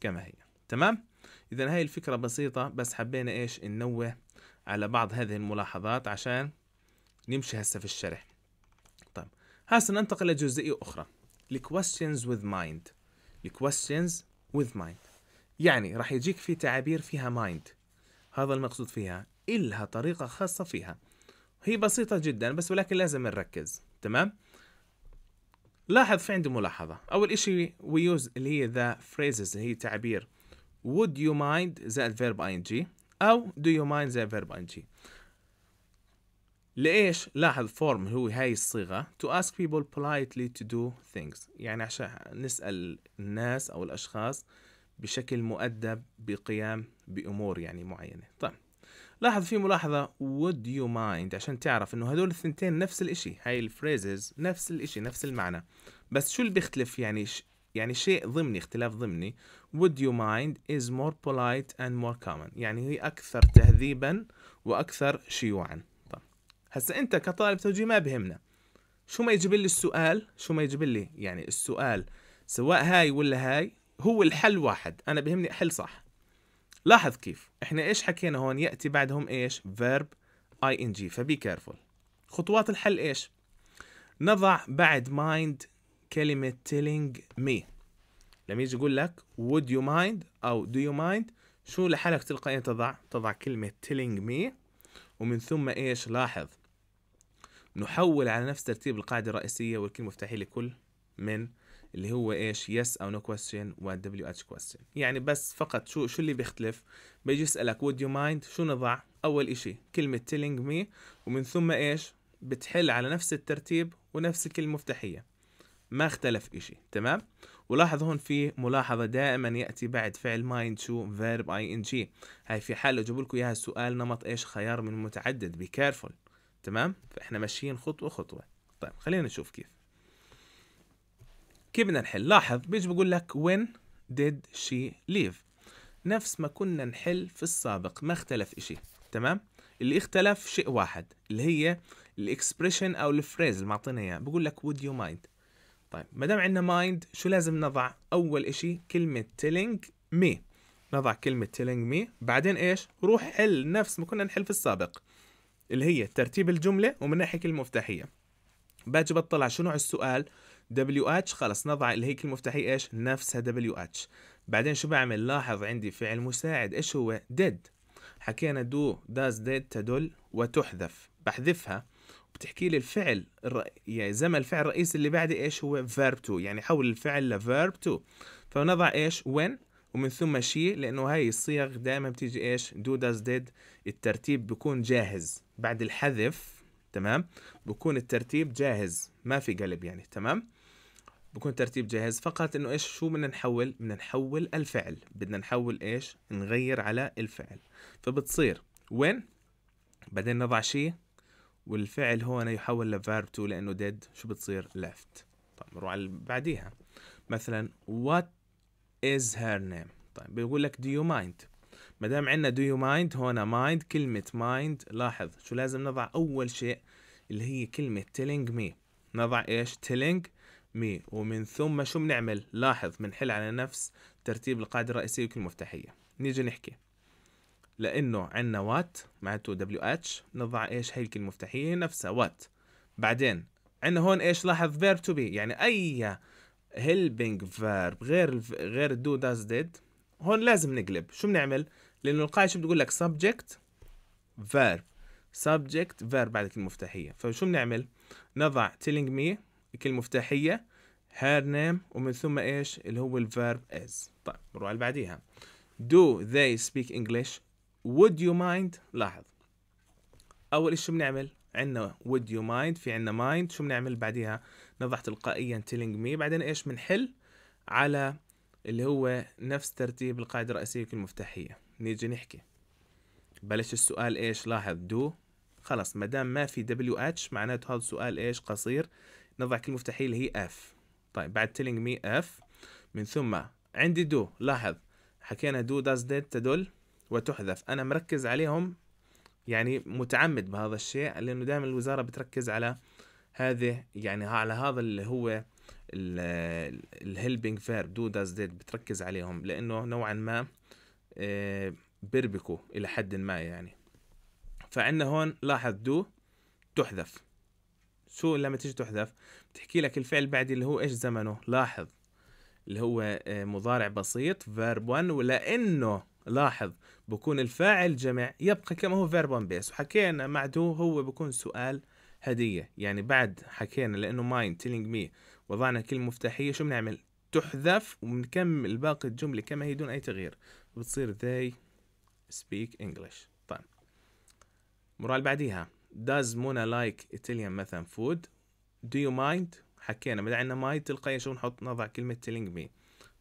كما هي تمام اذا هاي الفكرة بسيطة بس حبينا ايش ننوه على بعض هذه الملاحظات عشان نمشي هسه في الشرح طيب هسه ننتقل لجزئية اخرى questions with mind questions with mind يعني راح يجيك في تعابير فيها mind هذا المقصود فيها إلها طريقة خاصة فيها هي بسيطة جدا بس ولكن لازم نركز تمام لاحظ في عندي ملاحظة أول إشي we use اللي هي the phrases اللي هي تعبير would you mind زائد verb ing أو do you mind زائد verb ing لإيش؟ لاحظ form هو هاي الصيغة to ask people politely to do things يعني عشان نسأل الناس أو الأشخاص بشكل مؤدب بقيام بأمور يعني معينة طيب لاحظ في ملاحظة would you mind عشان تعرف انه هدول الثنتين نفس الاشي هاي الفريزز نفس الاشي نفس المعنى بس شو اللي بيختلف يعني ش... يعني شيء ضمني اختلاف ضمني would you mind is more polite and more common يعني هي اكثر تهذيبا واكثر شيوعا طب هسا انت كطالب توجيه ما بهمنا شو ما يجيب لي السؤال شو ما يجيب لي يعني السؤال سواء هاي ولا هاي هو الحل واحد انا بهمني احل صح لاحظ كيف احنا ايش حكينا هون ياتي بعدهم ايش verb ing فبي كيرفول خطوات الحل ايش نضع بعد مايند كلمة تيلينج مي لما يجي يقول لك would you mind أو do you mind شو لحالك تلقائيا تضع تضع كلمة تيلينج مي ومن ثم إيش لاحظ نحول على نفس ترتيب القاعدة الرئيسية والكلمة المفتاحية لكل من اللي هو ايش يس او نو كويستشن والدبليو اتش كويستشن يعني بس فقط شو شو اللي بيختلف بيجي يسالك وود يو مايند شو نضع اول اشي كلمه تيلينج مي ومن ثم ايش بتحل على نفس الترتيب ونفس الكلمه المفتاحيه ما اختلف اشي تمام ولاحظ هون في ملاحظه دائما ياتي بعد فعل مايند شو فيرب اي ان جي هاي في حال لو جابوا لكم اياها السؤال نمط ايش خيار من متعدد بكارفول تمام فاحنا ماشيين خطوه خطوه طيب خلينا نشوف كيف كيف بدنا نحل لاحظ بيجي بقول لك when did she leave نفس ما كنا نحل في السابق ما اختلف إشي تمام اللي اختلف شيء واحد اللي هي الاكسبريشن او الفريز اللي معطينا اياه بقول لك would you mind طيب ما دام عندنا مايند شو لازم نضع اول إشي كلمه telling me نضع كلمه telling me بعدين ايش روح حل نفس ما كنا نحل في السابق اللي هي ترتيب الجمله ومن ناحيه المفتاحيه باجي بطلع شو نوع السؤال دبليو اتش خلاص نضع الهيكل المفتاحي ايش نفسها دبليو اتش بعدين شو بعمل لاحظ عندي فعل مساعد ايش هو ديد حكينا دو داز ديد تدل وتحذف بحذفها بتحكي لي الفعل يعني زمن الفعل الرئيسي اللي بعده ايش هو فيرب تو يعني حول الفعل لفيرب تو فنضع ايش وين ومن ثم شي لانه هاي الصيغ دائما بتيجي ايش دو داز ديد الترتيب بكون جاهز بعد الحذف تمام بكون الترتيب جاهز ما في قلب يعني تمام بكون ترتيب جاهز فقط انه ايش شو بدنا نحول بدنا نحول الفعل بدنا نحول ايش نغير على الفعل فبتصير وين بعدين نضع شيء والفعل هون يحول لفيرب تو لانه ديد شو بتصير ليفت طيب نروح على بعديها مثلا وات از هير نيم طيب بيقول لك دو يو مايند ما دام عندنا دو يو مايند هون مايند كلمة مايند لاحظ شو لازم نضع أول شيء اللي هي كلمة تيلينج مي نضع إيش تيلينج مي ومن ثم شو بنعمل لاحظ بنحل على نفس ترتيب القاعدة الرئيسية وكل مفتاحية نيجي نحكي لأنه عندنا وات معناته دبليو اتش نضع ايش هي الكلمة المفتاحية نفسها وات بعدين عندنا هون ايش لاحظ فيرب تو بي يعني أي هيلبينج فيرب غير غير دو داز ديد هون لازم نقلب شو بنعمل لأنه القاعدة شو بتقول لك subject verb subject verb بعد الكلمة المفتاحية فشو بنعمل نضع telling me كلمه مفتاحيه her name ومن ثم ايش اللي هو الفيرب is طيب نروح على اللي بعديها do they speak English would you mind لاحظ اول إيش شو بنعمل عندنا would you mind في عندنا mind شو بنعمل بعديها نضع تلقائيا telling me بعدين ايش بنحل على اللي هو نفس ترتيب القاعده الرئيسيه والكلمه المفتاحيه نيجي نحكي بلش السؤال ايش لاحظ do خلص ما دام ما في دبليو اتش معناته هذا السؤال ايش قصير نضع كلمة مفتاحية اللي هي اف طيب بعد telling مي اف من ثم عندي دو لاحظ حكينا دو داز ديد تدل وتحذف انا مركز عليهم يعني متعمد بهذا الشيء لانه دائما الوزاره بتركز على هذه يعني على هذا اللي هو الهيلبينج فيرب دو داز ديد بتركز عليهم لانه نوعا ما آه، بربكوا الى حد ما يعني فعندنا هون لاحظ دو تحذف شو لما تيجي تحذف بتحكي لك الفعل بعد اللي هو ايش زمنه لاحظ اللي هو آه، مضارع بسيط فيرب 1 ولانه لاحظ بكون الفاعل جمع يبقى كما هو فيرب 1 بيس وحكينا معدو هو بكون سؤال هديه يعني بعد حكينا لانه ماين تيلينج مي وضعنا كلمه مفتاحيه شو بنعمل تحذف وبنكمل باقي الجمله كما هي دون اي تغيير بتصير they speak English طيب مرة اللي بعديها Does Mona like Italian مثلا food? Do you mind? حكينا ما عندنا مايد تلقائيا شو نحط نضع كلمة telling me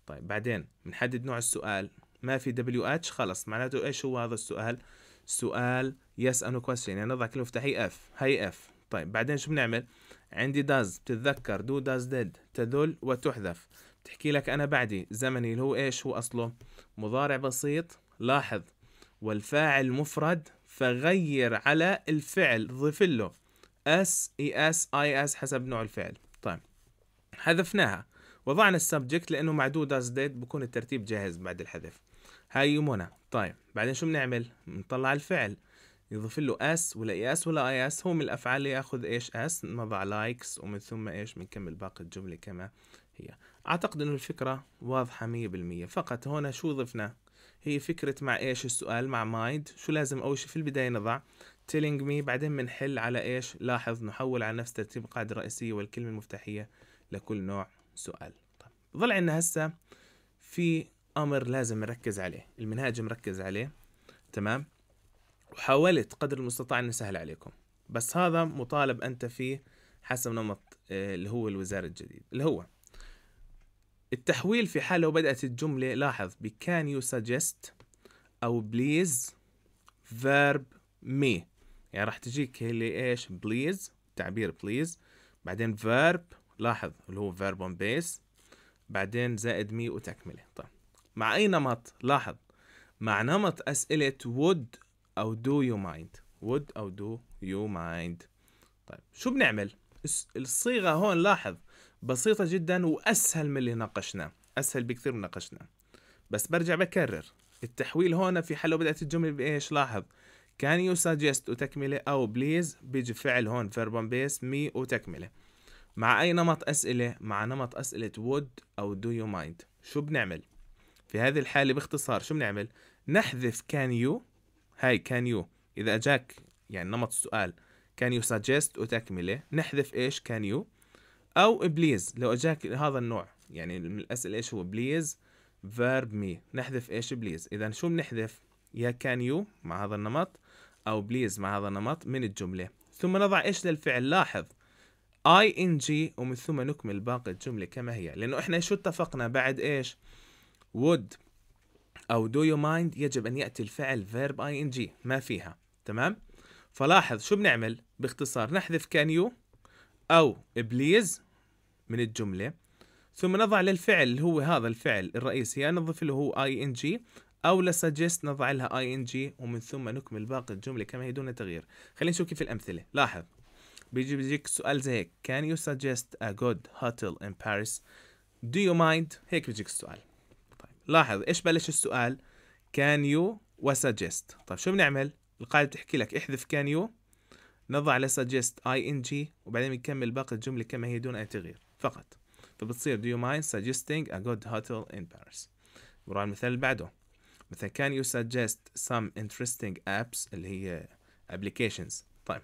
طيب بعدين بنحدد نوع السؤال ما في دبليو اتش خلص معناته ايش هو هذا السؤال سؤال يسأل question يعني نضع كلمة مفتاحية اف هي اف طيب بعدين شو بنعمل عندي does بتتذكر do does did تدل وتحذف بتحكي لك أنا بعدي زمني اللي هو إيش هو أصله مضارع بسيط لاحظ والفاعل مفرد فغير على الفعل ضيف له اس اي اس اي اس حسب نوع الفعل طيب حذفناها وضعنا السبجكت لانه معدود از ديت بكون الترتيب جاهز بعد الحذف هاي منى طيب بعدين شو بنعمل بنطلع الفعل يضيف له اس ولا اي اس ولا اي اس هو من الافعال اللي ياخذ ايش اس نضع لايكس ومن ثم ايش بنكمل باقي الجمله كما هي اعتقد انه الفكره واضحه 100% فقط هنا شو ضفنا هي فكرة مع ايش السؤال مع مايد شو لازم اول شي في البداية نضع telling me بعدين بنحل على ايش لاحظ نحول على نفس ترتيب القاعدة الرئيسية والكلمة المفتاحية لكل نوع سؤال طيب ظل عندنا هسه في امر لازم نركز عليه المنهاج مركز عليه تمام وحاولت قدر المستطاع اني اسهل عليكم بس هذا مطالب انت فيه حسب نمط آه، اللي هو الوزارة الجديد اللي هو التحويل في حال لو بدأت الجملة لاحظ ب can you suggest أو please verb me يعني راح تجيك اللي ايش please تعبير please بعدين verb لاحظ اللي هو verb on base بعدين زائد me وتكملة طيب مع أي نمط لاحظ مع نمط أسئلة would أو do you mind would أو do you mind طيب شو بنعمل الصيغة هون لاحظ بسيطة جدا وأسهل من اللي ناقشناه أسهل بكثير من ناقشنا بس برجع بكرر التحويل هون في حل بدأت الجملة بإيش لاحظ كان يو سجست وتكملة أو بليز بيجي فعل هون فيربون بيس مي وتكملة مع أي نمط أسئلة مع نمط أسئلة would أو do you mind شو بنعمل في هذه الحالة باختصار شو بنعمل نحذف كان يو هاي كان يو إذا أجاك يعني نمط السؤال كان يو سجست وتكملة نحذف إيش كان يو او بليز لو اجاك هذا النوع يعني من الاسئله ايش هو بليز فيرب مي نحذف ايش بليز اذا شو بنحذف يا كان يو مع هذا النمط او بليز مع هذا النمط من الجمله ثم نضع ايش للفعل لاحظ اي ان جي ومن ثم نكمل باقي الجمله كما هي لانه احنا شو اتفقنا بعد ايش وود او دو يو مايند يجب ان ياتي الفعل فيرب اي ان جي ما فيها تمام فلاحظ شو بنعمل باختصار نحذف كان يو او بليز من الجملة ثم نضع للفعل هو هذا الفعل الرئيسي يا نضيف له هو اي ان جي او لسجست نضع لها اي ان جي ومن ثم نكمل باقي الجملة كما هي دون تغيير خلينا نشوف كيف الامثلة لاحظ بيجي بيجيك سؤال زي هيك can you suggest a good hotel in Paris do you mind هيك بيجيك السؤال طيب لاحظ ايش بلش السؤال can you و suggest طيب شو بنعمل القاعدة بتحكي لك احذف can you نضع لسجست اي ان جي وبعدين بنكمل باقي الجملة كما هي دون اي تغيير فقط فبتصير do you mind suggesting a good hotel in Paris وراء المثال اللي بعده مثلا can you suggest some interesting apps اللي هي applications طيب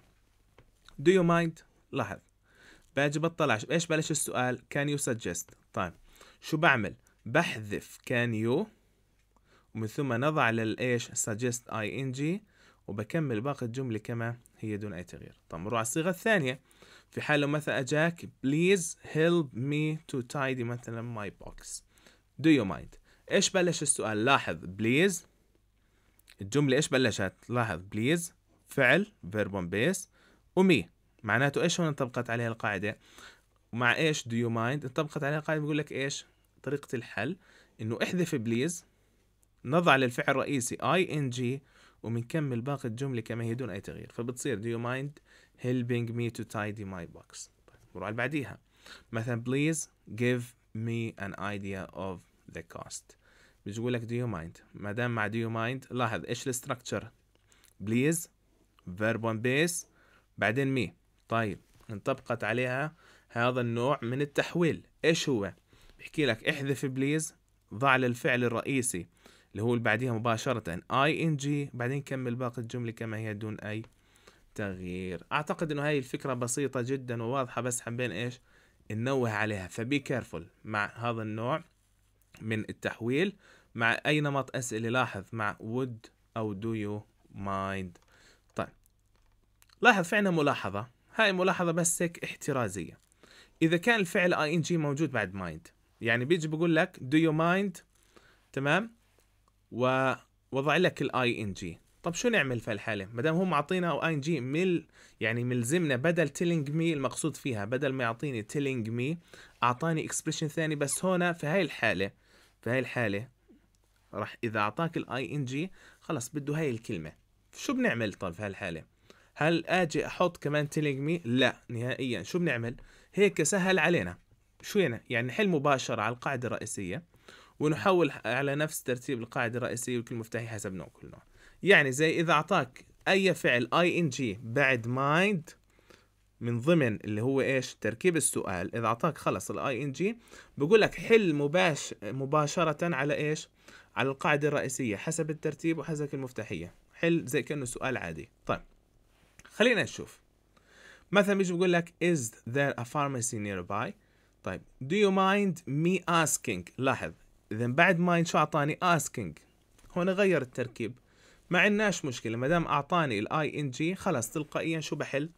do you mind لاحظ باجي بطلع ايش بلش السؤال can you suggest طيب شو بعمل بحذف can you ومن ثم نضع للايش suggest ing وبكمل باقي الجملة كما هي دون أي تغيير طيب نروح على الصيغة الثانية في حال لو مثلا اجاك بليز هيلب مي تو تايدي مثلا ماي بوكس دو يو مايند ايش بلش السؤال لاحظ بليز الجملة ايش بلشت لاحظ بليز فعل فيرب بيس ومي معناته ايش هون انطبقت عليها القاعدة ومع ايش دو يو مايند انطبقت عليها القاعدة بيقول لك ايش طريقة الحل انه احذف بليز نضع للفعل الرئيسي اي ان جي وبنكمل باقي الجملة كما هي دون اي تغيير فبتصير دو يو مايند helping me to tidy my box طيب نروح على بعديها مثلا please give me an idea of the cost بيجي لك do you mind ما دام مع do you mind لاحظ ايش الستركتشر please verb on base بعدين me طيب انطبقت عليها هذا النوع من التحويل ايش هو بحكي لك احذف بليز ضع للفعل الرئيسي اللي هو اللي بعديها مباشرة ing بعدين كمل باقي الجملة كما هي دون أي التغيير اعتقد انه هاي الفكرة بسيطة جدا وواضحة بس حابين ايش ننوه عليها فبي كيرفول مع هذا النوع من التحويل مع اي نمط اسئلة لاحظ مع would او do you mind طيب لاحظ في عنا ملاحظة هاي ملاحظة بس هيك احترازية اذا كان الفعل ing موجود بعد mind يعني بيجي بقول لك do you mind تمام ووضع لك الاي ان جي طب شو نعمل في الحاله ما دام هم معطينا او ان جي مل يعني ملزمنا بدل تيلينج مي المقصود فيها بدل ما يعطيني تيلينج مي اعطاني اكسبريشن ثاني بس هنا في هاي الحاله في هاي الحاله راح اذا اعطاك الاي ان جي خلص بده هاي الكلمه شو بنعمل طب في هاي الحالة؟ هل اجي احط كمان تيلينج مي لا نهائيا شو بنعمل هيك سهل علينا شو يعني, يعني نحل مباشره على القاعده الرئيسيه ونحول على نفس ترتيب القاعده الرئيسيه وكل مفتاحي حسب نوع كل نوع يعني زي اذا اعطاك اي فعل اي ان جي بعد مايند من ضمن اللي هو ايش تركيب السؤال اذا اعطاك خلص الاي ان جي بقول لك حل مباش مباشره على ايش على القاعده الرئيسيه حسب الترتيب وحسب المفتاحيه حل زي كانه سؤال عادي طيب خلينا نشوف مثلا بيجي بقول لك is there a pharmacy nearby طيب do you mind me asking لاحظ اذا بعد مايند شو اعطاني asking هون غير التركيب ما عندناش مشكله ما دام اعطاني الاي ان جي خلاص تلقائيا شو بحل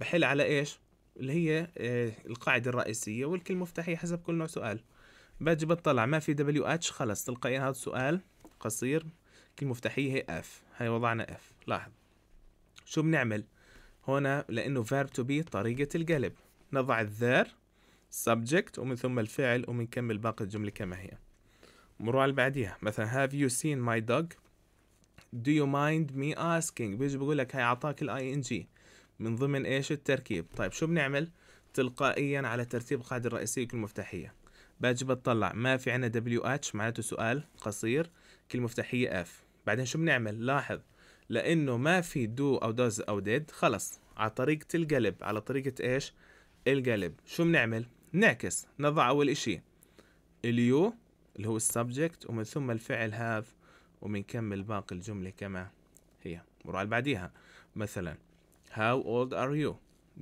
بحل على ايش اللي هي آه، القاعده الرئيسيه والكلمه مفتاحيه حسب كل نوع سؤال باجي بطلع ما في دبليو اتش خلص تلقائيا هذا السؤال قصير كلمه مفتاحيه هي اف هي وضعنا اف لاحظ شو بنعمل هنا لانه verb to be طريقه القلب نضع الذير subject ومن ثم الفعل وبنكمل باقي الجمله كما هي مروا على اللي بعديها مثلا have you seen my dog do you mind me asking بيجي بقول لك هاي اعطاك الاي ان جي من ضمن ايش التركيب طيب شو بنعمل تلقائيا على ترتيب القاعده الرئيسيه كل مفتاحيه باجي بطلع ما في عندنا دبليو اتش معناته سؤال قصير كلمه مفتاحيه اف بعدين شو بنعمل لاحظ لانه ما في دو او does او ديد خلص على طريقه القلب على طريقه ايش القلب شو بنعمل نعكس نضع اول اشي اليو اللي هو السبجكت ومن ثم الفعل هاف وبنكمل باقي الجملة كما هي نروح على بعديها مثلا How old are you?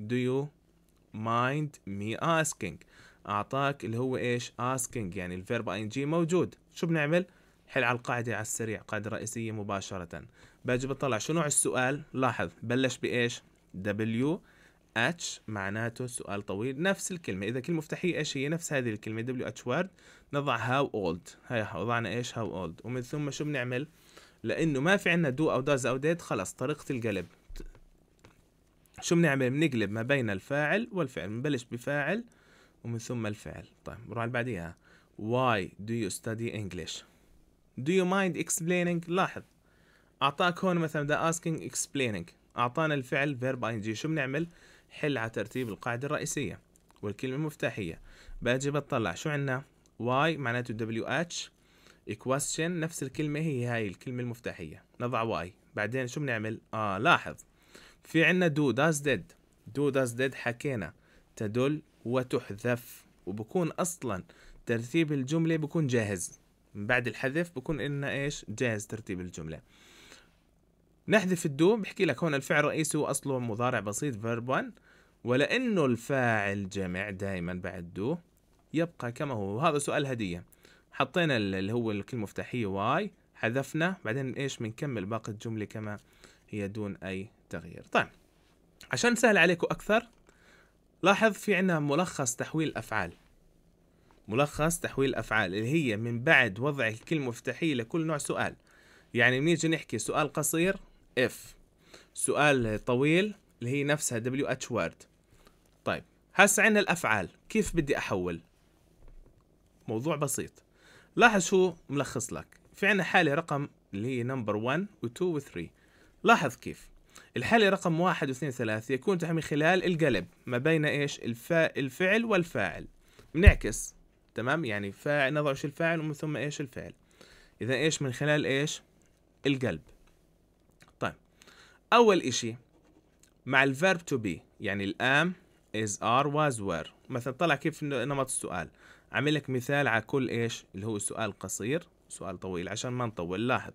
Do you mind me asking? أعطاك اللي هو إيش asking يعني الفيرب ING موجود شو بنعمل؟ حل على القاعدة على السريع قاعدة رئيسية مباشرة باجي بطلع شو نوع السؤال لاحظ بلش بإيش؟ W اتش معناته سؤال طويل نفس الكلمة إذا كلمة مفتاحية إيش هي نفس هذه الكلمة دبليو اتش وورد نضع هاو اولد هاي وضعنا إيش هاو اولد ومن ثم شو بنعمل لأنه ما في عندنا دو أو داز أو ديت خلص طريقة القلب شو بنعمل بنقلب ما بين الفاعل والفعل بنبلش بفاعل ومن ثم الفعل طيب نروح على بعديها why do you study English do you mind explaining لاحظ أعطاك هون مثلا the asking explaining أعطانا الفعل verb ing شو بنعمل حل على ترتيب القاعدة الرئيسية والكلمة المفتاحية باجي بطلع شو عنا y معناته wh question نفس الكلمة هي هاي الكلمة المفتاحية نضع y بعدين شو بنعمل آه لاحظ في عنا do does did do does did حكينا تدل وتحذف وبكون أصلا ترتيب الجملة بكون جاهز من بعد الحذف بكون إلنا إيش جاهز ترتيب الجملة نحذف الدو بحكي لك هون الفعل الرئيسي هو أصله مضارع بسيط فيرب 1 ولأنه الفاعل جمع دائما بعد دو يبقى كما هو وهذا سؤال هدية حطينا اللي هو الكلمة المفتاحية واي حذفنا بعدين ايش بنكمل باقي الجملة كما هي دون أي تغيير طيب عشان سهل عليكم أكثر لاحظ في عندنا ملخص تحويل الأفعال ملخص تحويل الأفعال اللي هي من بعد وضع الكلمة المفتاحية لكل نوع سؤال يعني بنيجي نحكي سؤال قصير اف سؤال طويل اللي هي نفسها دبليو اتش طيب هسه عندنا الافعال كيف بدي احول موضوع بسيط لاحظ شو ملخص لك في عندنا حاله رقم اللي هي نمبر 1 و2 و3 لاحظ كيف الحالة رقم واحد واثنين ثلاثة يكون تحمي خلال القلب ما بين ايش الفا... الفعل والفاعل بنعكس تمام يعني فاعل نضع ايش الفاعل ومن ثم ايش الفعل اذا ايش من خلال ايش القلب أول إشي مع الفيرب تو بي يعني الآم is are was وير مثلا طلع كيف نمط السؤال عامل لك مثال على كل إيش اللي هو سؤال قصير سؤال طويل عشان ما نطول لاحظ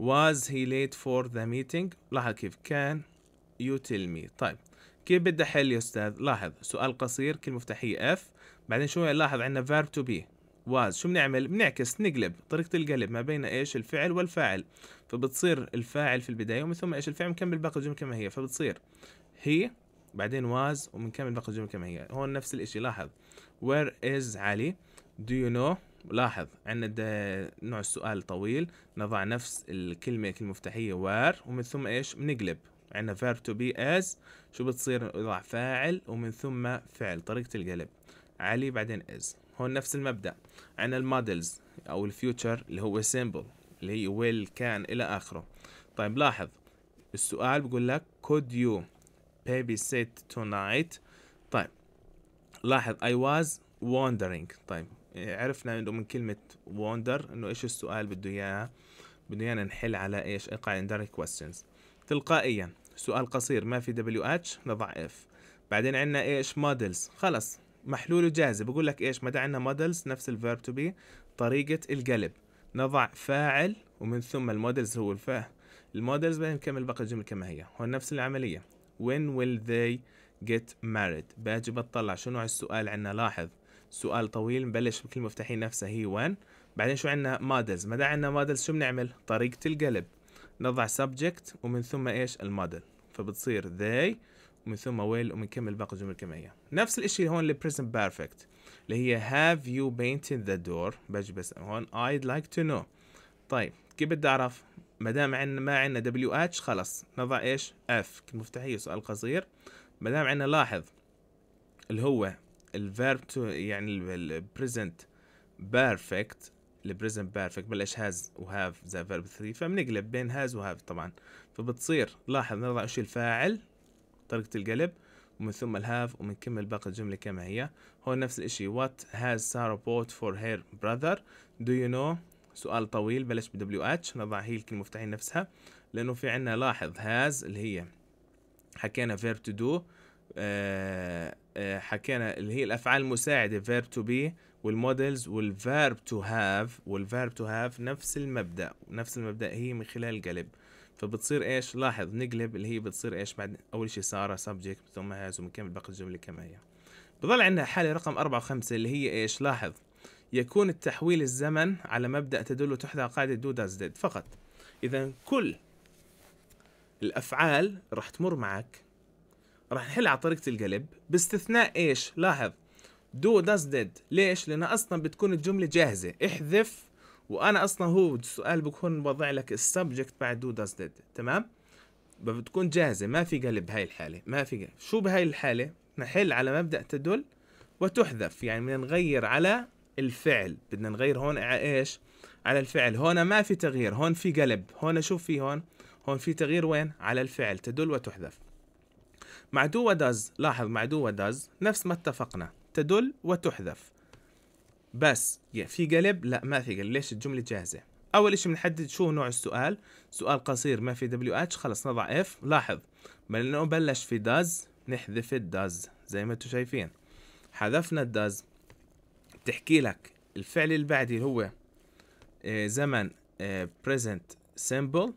was he late for the meeting لاحظ كيف كان you tell me طيب كيف بدي احل يا استاذ لاحظ سؤال قصير كلمه مفتاحيه اف بعدين شو لاحظ عندنا فيرب تو بي واز شو بنعمل بنعكس نقلب طريقه القلب ما بين ايش الفعل والفاعل فبتصير الفاعل في البداية ومن ثم ايش الفعل مكمل باقي الجملة كما هي فبتصير هي بعدين واز ومنكمل باقي الجملة كما هي هون نفس الاشي لاحظ where is علي do you know لاحظ عندنا نوع السؤال طويل نضع نفس الكلمة المفتاحية where ومن ثم ايش بنقلب عندنا verb to be as شو بتصير نضع فاعل ومن ثم فعل طريقة القلب علي بعدين is هون نفس المبدأ عندنا المودلز أو الفيوتشر اللي هو simple اللي هي will كان إلى آخره طيب لاحظ السؤال بيقول لك could you babysit tonight طيب لاحظ I was wondering طيب عرفنا انه من كلمة wonder انه ايش السؤال بده اياه بده ايانا نحل على ايش اقع indirect questions تلقائيا سؤال قصير ما في WH نضع F بعدين عندنا ايش models خلص محلول جاهزة بقول لك ايش ما عندنا models نفس الفيرب to be طريقة القلب نضع فاعل ومن ثم المودلز هو الفا المودلز بعدين نكمل باقي الجمل كما هي هون نفس العملية when will they get married باجي بطلع شو نوع السؤال عندنا لاحظ سؤال طويل نبلش بكلمة مفتاحية نفسها هي when بعدين شو عندنا مودلز ما دام عندنا مودلز شو بنعمل طريقة القلب نضع سبجكت ومن ثم ايش المودل فبتصير they ومن ثم will وبنكمل باقي الجمل كما هي نفس الشيء هون للبريزنت بيرفكت اللي هي have you painted the door بس هون I'd like to know طيب كيف بدي أعرف ما دام عندنا ما عندنا دبليو اتش خلص نضع إيش اف مفتاحية سؤال قصير ما دام عندنا لاحظ اللي هو الفيرب يعني البريزنت بيرفكت البريزنت بيرفكت بلش هاز وهاف ذا فيرب 3 فبنقلب بين هاز وهاف طبعا فبتصير لاحظ نضع ايش الفاعل طريقة القلب ومن ثم الهاف وبنكمل باقي الجملة كما هي هون نفس الاشي what has Sarah bought for her brother do you know سؤال طويل بلش ب WH نضع هي الكلمة مفتاحين نفسها لأنه في عنا لاحظ has اللي هي حكينا verb to do أه أه حكينا اللي هي الأفعال المساعدة verb to be والمودلز والverb to have والverb to have نفس المبدأ نفس المبدأ هي من خلال القلب فبتصير ايش لاحظ نقلب اللي هي بتصير ايش بعد اول شيء ساره سبجكت ثم هاز وبنكمل باقي الجمله كما هي بضل عندنا حاله رقم أربعة وخمسة اللي هي ايش لاحظ يكون التحويل الزمن على مبدا تدل تحدى قاعده دو داز ديد فقط اذا كل الافعال راح تمر معك راح نحلها على طريقه القلب باستثناء ايش لاحظ دو داز ديد ليش لان اصلا بتكون الجمله جاهزه احذف وانا اصلا هو السؤال بكون وضع لك السبجكت بعد دو داز ديد تمام بتكون جاهزه ما في قلب بهاي الحاله ما في قلب شو بهاي الحاله نحل على مبدا تدل وتحذف يعني بدنا نغير على الفعل بدنا نغير هون على ايش على الفعل هون ما في تغيير هون في قلب هون شو في هون هون في تغيير وين على الفعل تدل وتحذف مع دو وداز لاحظ مع دو وداز نفس ما اتفقنا تدل وتحذف بس يعني في قلب لا ما في قلب ليش الجمله جاهزه اول إشي بنحدد شو نوع السؤال سؤال قصير ما في دبليو اتش خلص نضع اف لاحظ لانه بلش في داز نحذف الداز زي ما انتم شايفين حذفنا الداز بتحكي لك الفعل اللي بعدي هو آه، زمن آه، present simple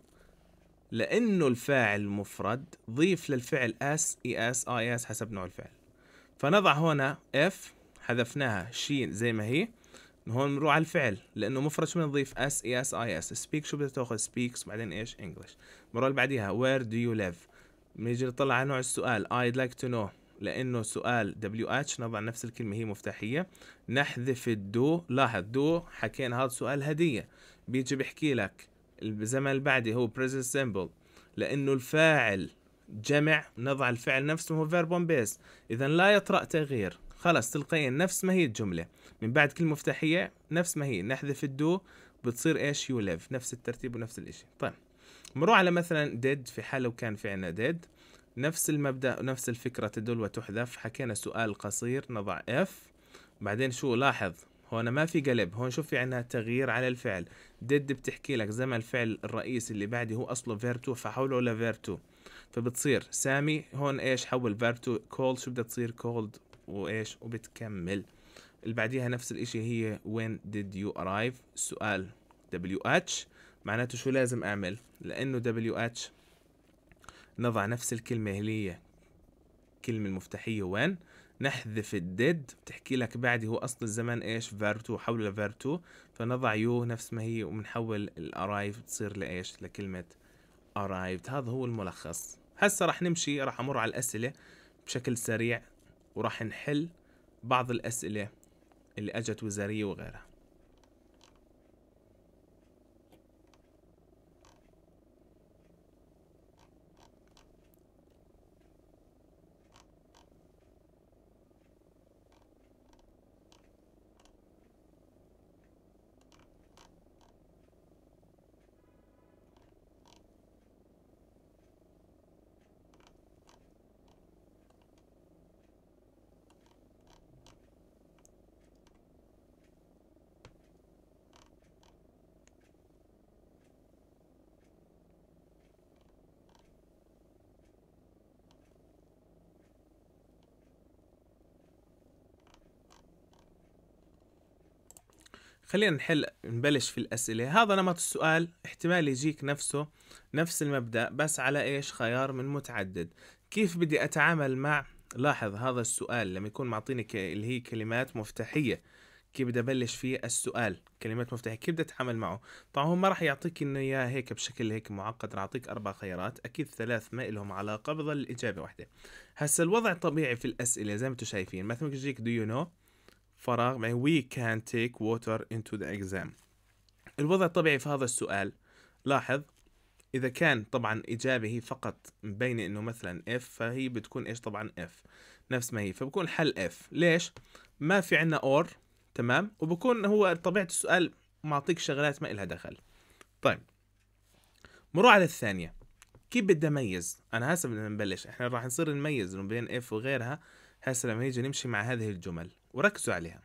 لانه الفاعل مفرد ضيف للفعل اس اي اس اي اس حسب نوع الفعل فنضع هنا اف حذفناها شي زي ما هي هون بنروح على الفعل لانه مفرد شو بنضيف اس اي اس اي اس سبيك شو بدها تاخذ سبيكس بعدين ايش انجلش بنروح اللي بعديها وير دو يو ليف بنيجي نطلع على نوع السؤال ايد لايك تو نو لانه سؤال دبليو اتش نضع نفس الكلمه هي مفتاحيه نحذف الدو لاحظ دو حكينا هذا سؤال هديه بيجي بيحكي لك الزمن اللي بعدي هو present simple لانه الفاعل جمع نضع الفعل نفسه هو فيربون بيس اذا لا يطرا تغيير خلاص تلقائيا نفس ما هي الجملة من بعد كل مفتاحية نفس ما هي نحذف الدو بتصير ايش يو ليف نفس الترتيب ونفس الاشي طيب نروح على مثلا ديد في حال لو كان في عنا ديد نفس المبدأ ونفس الفكرة تدل وتحذف حكينا سؤال قصير نضع اف بعدين شو لاحظ هون ما في قلب هون شوف في عنا تغيير على الفعل ديد بتحكي لك زي ما الفعل الرئيسي اللي بعدي هو اصله فيرتو فحوله لفيرتو فبتصير سامي هون ايش حول فيرتو كولد شو بدها تصير كولد وايش وبتكمل اللي بعديها نفس الاشي هي when did you arrive سؤال WH معناته شو لازم اعمل لانه WH نضع نفس الكلمة اللي هي كلمة المفتاحية when نحذف الديد بتحكي لك بعدي هو اصل الزمن ايش فيرتو حول فيرتو فنضع يو نفس ما هي وبنحول الارايف تصير لايش لكلمة arrived هذا هو الملخص هسا رح نمشي رح امر على الاسئلة بشكل سريع وراح نحل بعض الأسئلة اللي أجت وزارية وغيرها خلينا نحل نبلش في الأسئلة هذا نمط السؤال احتمال يجيك نفسه نفس المبدأ بس على إيش خيار من متعدد كيف بدي أتعامل مع لاحظ هذا السؤال لما يكون معطيني اللي هي كلمات مفتاحية كيف بدي ابلش في السؤال كلمات مفتاحية كيف بدي اتعامل معه طبعا هو ما راح يعطيك انه اياه هيك بشكل هيك معقد راح يعطيك اربع خيارات اكيد ثلاث ما إلهم علاقه بظل الاجابه واحده هسا الوضع الطبيعي في الاسئله زي ما انتم شايفين مثلا يجيك دو يو نو فراغ معي we can take water into the exam الوضع الطبيعي في هذا السؤال لاحظ إذا كان طبعا إجابة هي فقط مبينة إنه مثلا F فهي بتكون إيش طبعا F نفس ما هي فبكون الحل F ليش؟ ما في عنا or تمام وبكون هو طبيعة السؤال معطيك شغلات ما إلها دخل طيب مروا على الثانية كيف بدي أميز؟ أنا هسا بدنا نبلش إحنا راح نصير نميز بين F وغيرها هسا لما يجي نمشي مع هذه الجمل وركزوا عليها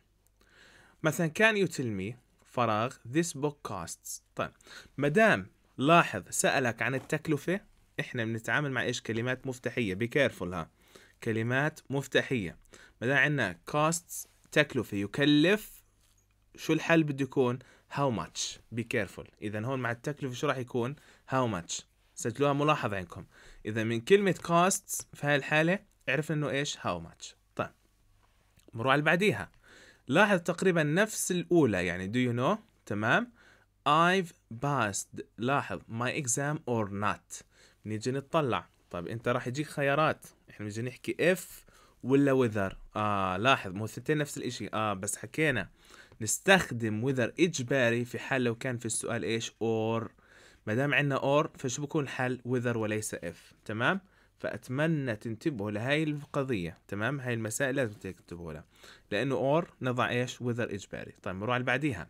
مثلا كان you tell me فراغ this book costs طيب مدام لاحظ سألك عن التكلفة احنا بنتعامل مع ايش كلمات مفتاحية be careful ها كلمات مفتاحية مدام عندنا costs تكلفة يكلف شو الحل بده يكون how much be careful اذا هون مع التكلفة شو راح يكون how much سجلوها ملاحظة عندكم اذا من كلمة costs في هاي الحالة عرفنا انه ايش how much مروا على اللي بعديها لاحظ تقريبا نفس الأولى يعني do you know تمام I've passed لاحظ my exam or not نيجي نتطلع طيب انت راح يجيك خيارات احنا بنجي نحكي if ولا وذر اه لاحظ مو الثنتين نفس الاشي اه بس حكينا نستخدم وذر اجباري في حال لو كان في السؤال ايش or ما دام عندنا اور فشو بكون الحل وذر وليس if تمام فأتمنى تنتبهوا لهاي القضية تمام هاي المسائل لازم تنتبهوا لها لأنه اور نضع إيش وذر إجباري طيب نروح على بعديها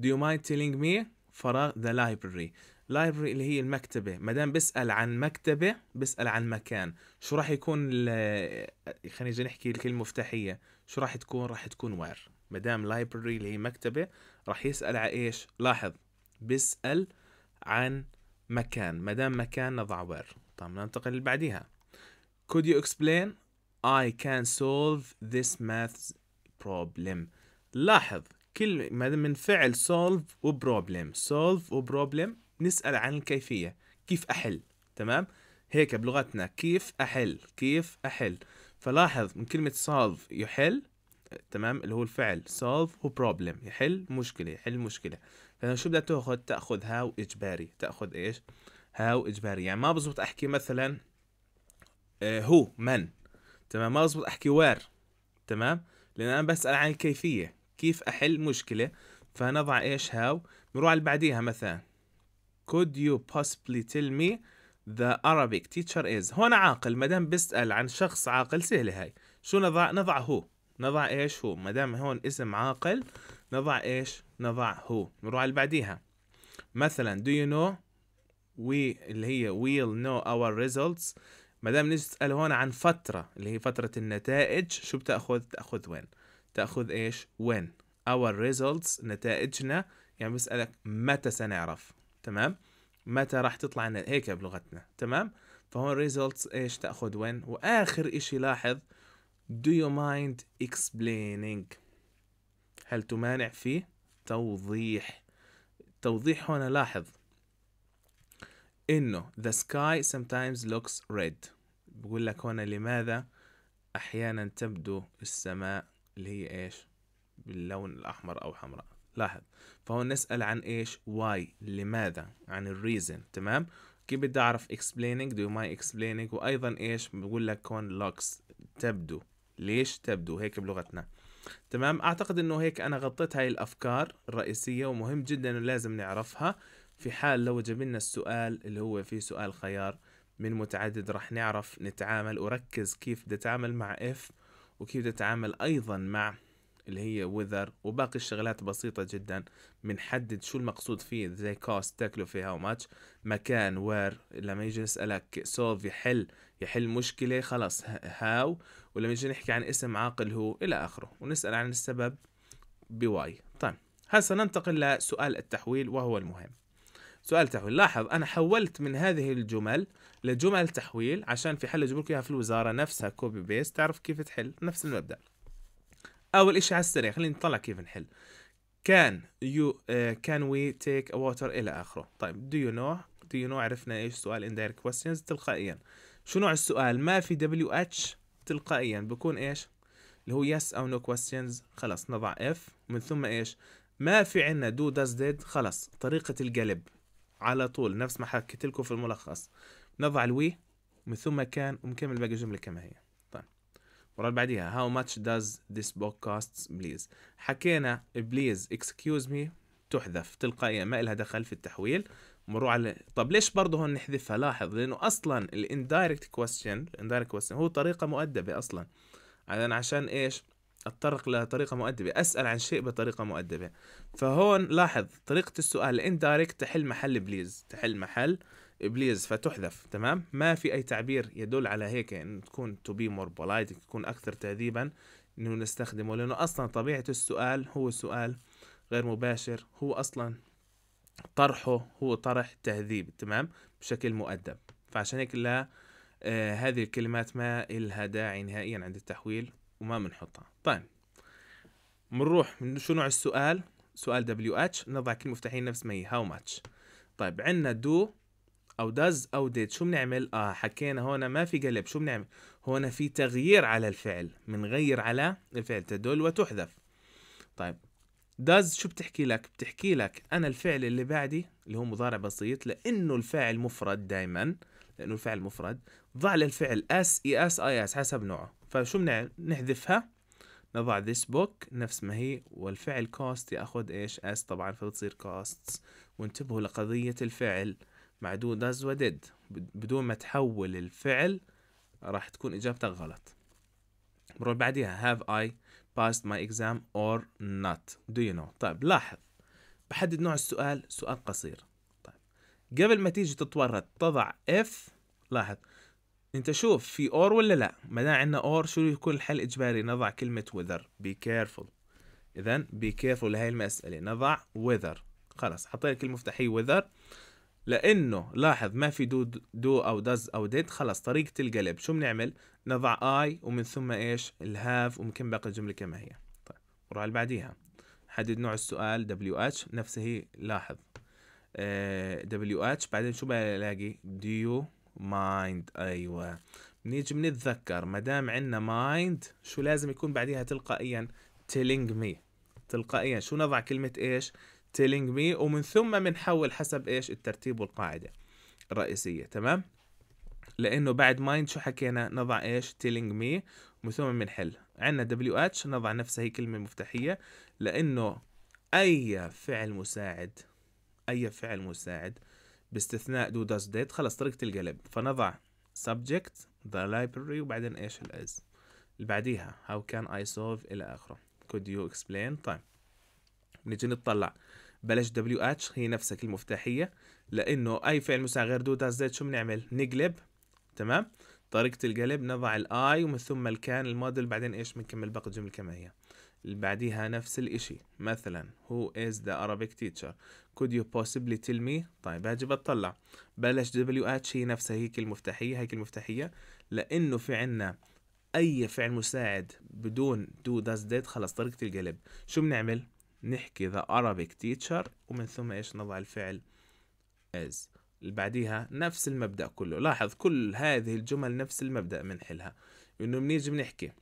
Do you mind telling me فراغ the library لايبرري اللي هي المكتبة ما دام بسأل عن مكتبة بسأل عن مكان شو راح يكون خلينا نحكي الكلمة المفتاحية شو راح تكون راح تكون وير ما دام لايبرري اللي هي مكتبة راح يسأل على ايش لاحظ بسأل عن مكان ما دام مكان نضع where طيب ننتقل لبعديها could you explain I can solve this math problem لاحظ كل من فعل solve و problem solve و problem نسأل عن الكيفية كيف أحل تمام هيك بلغتنا كيف أحل كيف أحل فلاحظ من كلمة solve يحل تمام اللي هو الفعل solve problem يحل مشكلة يحل مشكلة فشو بدها تاخذ تاخذ هاو اجباري تاخذ ايش هاو اجباري يعني ما بزبط احكي مثلا آه، هو من تمام ما بزبط احكي وير تمام لان انا بسال عن الكيفيه كيف احل مشكله فنضع ايش هاو نروح على اللي بعديها مثلا could you possibly tell me the Arabic teacher is هون عاقل ما دام بسأل عن شخص عاقل سهلة هاي شو نضع نضع هو نضع ايش هو ما دام هون اسم عاقل نضع ايش نضع هو نروح على اللي بعديها مثلا do you know اللي هي ويل نو اور ريزلتس ما دام نسال هون عن فتره اللي هي فتره النتائج شو بتاخذ تاخذ وين تاخذ ايش وين اور ريزلتس نتائجنا يعني بسالك متى سنعرف تمام متى راح تطلع هيك بلغتنا تمام فهون ريزلتس ايش تاخذ وين واخر اشي لاحظ do you mind explaining هل تمانع في توضيح توضيح هنا لاحظ انه the sky sometimes looks red بقول لك هنا لماذا احيانا تبدو السماء اللي هي ايش باللون الاحمر او حمراء لاحظ فهون نسال عن ايش why لماذا عن الريزن تمام كيف بدي اعرف explaining do my explaining وايضا ايش بقول لك هون looks تبدو ليش تبدو هيك بلغتنا تمام اعتقد انه هيك انا غطيت هاي الافكار الرئيسيه ومهم جدا لازم نعرفها في حال لو جبنا السؤال اللي هو في سؤال خيار من متعدد راح نعرف نتعامل وركز كيف بدي اتعامل مع if وكيف بدي اتعامل ايضا مع اللي هي وذر وباقي الشغلات بسيطة جدا بنحدد شو المقصود فيه زي cost تكلفة هاو ماتش مكان وير لما يجي نسألك solve يحل يحل مشكلة خلاص هاو ولما يجي نحكي عن اسم عاقل هو إلى آخره ونسأل عن السبب بواي طيب هسا ننتقل لسؤال التحويل وهو المهم سؤال تحويل لاحظ انا حولت من هذه الجمل لجمل تحويل عشان في حل جملك اياها في الوزاره نفسها كوبي بيست تعرف كيف تحل نفس المبدا اول اشي على السريع خلينا نطلع كيف نحل كان يو كان وي تيك ووتر الى اخره طيب دو يو نو دو يو نو عرفنا ايش سؤال indirect questions تلقائيا شو نوع السؤال ما في دبليو اتش تلقائيا بكون ايش اللي هو يس او نو questions خلاص نضع اف من ثم ايش ما في عندنا دو داز ديد خلص طريقة القلب على طول نفس ما حكيت لكم في الملخص نضع الوي من ثم كان ومكمل باقي الجمله كما هي طيب ورا بعديها how much does this book cost please حكينا بليز excuse me تحذف تلقائيا ما إلها دخل في التحويل مروا على طب ليش برضه هون نحذفها لاحظ لانه اصلا الاندايركت كويستشن الاندايركت كويستشن هو طريقه مؤدبه اصلا عشان ايش اتطرق لطريقه مؤدبه اسال عن شيء بطريقه مؤدبه فهون لاحظ طريقه السؤال الاندايركت تحل محل بليز تحل محل بليز فتحذف تمام ما في اي تعبير يدل على هيك انه تكون تو بي مور بولايت تكون اكثر تهذيبا انه نستخدمه لانه اصلا طبيعه السؤال هو سؤال غير مباشر هو اصلا طرحه هو طرح تهذيب تمام بشكل مؤدب فعشان هيك لا آه هذه الكلمات ما إلها داعي نهائيا عند التحويل وما بنحطها طيب بنروح شو نوع السؤال سؤال دبليو اتش نضع كل مفتاحين نفس ما هي هاو ماتش طيب عندنا دو او داز او ديد شو بنعمل اه حكينا هون ما في قلب شو بنعمل هون في تغيير على الفعل بنغير على الفعل تدل وتحذف طيب داز شو بتحكي لك بتحكي لك انا الفعل اللي بعدي اللي هو مضارع بسيط لانه الفاعل مفرد دائما لانه الفعل مفرد ضع للفعل اس اي اس اي اس حسب نوعه فشو بنعمل نحذفها نضع this book نفس ما هي والفعل cost يأخذ إيش as طبعا فبتصير costs وانتبهوا لقضية الفعل مع do does و did بدون ما تحول الفعل راح تكون إجابتك غلط نروح بعديها have I passed my exam or not do you know طيب لاحظ بحدد نوع السؤال سؤال قصير طيب قبل ما تيجي تتورط تضع if لاحظ انت شوف في اور ولا لا ما دام عندنا اور شو يكون الحل اجباري نضع كلمه وذر بي كيرفول اذا بي كيرفول لهي المساله نضع وذر خلص حطينا كلمه مفتاحيه وذر لانه لاحظ ما في دو دو او داز او ديد خلص طريقه القلب شو بنعمل نضع اي ومن ثم ايش الهاف وممكن باقي الجمله كما هي طيب نروح اللي بعديها حدد نوع السؤال دبليو اتش نفسه هي لاحظ دبليو آه، اتش بعدين شو بلاقي ديو مايند ايوه بنيجي بنتذكر ما دام عندنا مايند شو لازم يكون بعديها تلقائيا تيلينج مي تلقائيا شو نضع كلمه ايش تيلينج مي ومن ثم بنحول حسب ايش الترتيب والقاعده الرئيسيه تمام لانه بعد مايند شو حكينا نضع ايش تيلينج مي ومن ثم بنحل عندنا دبليو اتش نضع نفسها هي كلمه مفتاحيه لانه اي فعل مساعد اي فعل مساعد باستثناء do does ديت خلاص طريقة القلب فنضع subject the library وبعدين ايش ال is اللي بعديها how can I solve إلى آخره could you explain طيب نيجي نطلع بلاش دبليو اتش هي نفسك المفتاحية لأنه أي فعل مساعد غير دو داز ديت شو بنعمل؟ نقلب تمام؟ طريقة القلب نضع الاي ومن ثم الكان الموديل بعدين ايش بنكمل باقي الجمل كما هي اللي بعديها نفس الإشي مثلا who is the Arabic teacher could you possibly tell me طيب هجب أطلع بلاش WH هي نفسها هيك المفتاحية هيك المفتاحية لأنه في عنا أي فعل مساعد بدون do does did خلص طريقة القلب شو بنعمل نحكي the Arabic teacher ومن ثم إيش نضع الفعل is اللي بعديها نفس المبدأ كله لاحظ كل هذه الجمل نفس المبدأ بنحلها إنه بنيجي بنحكي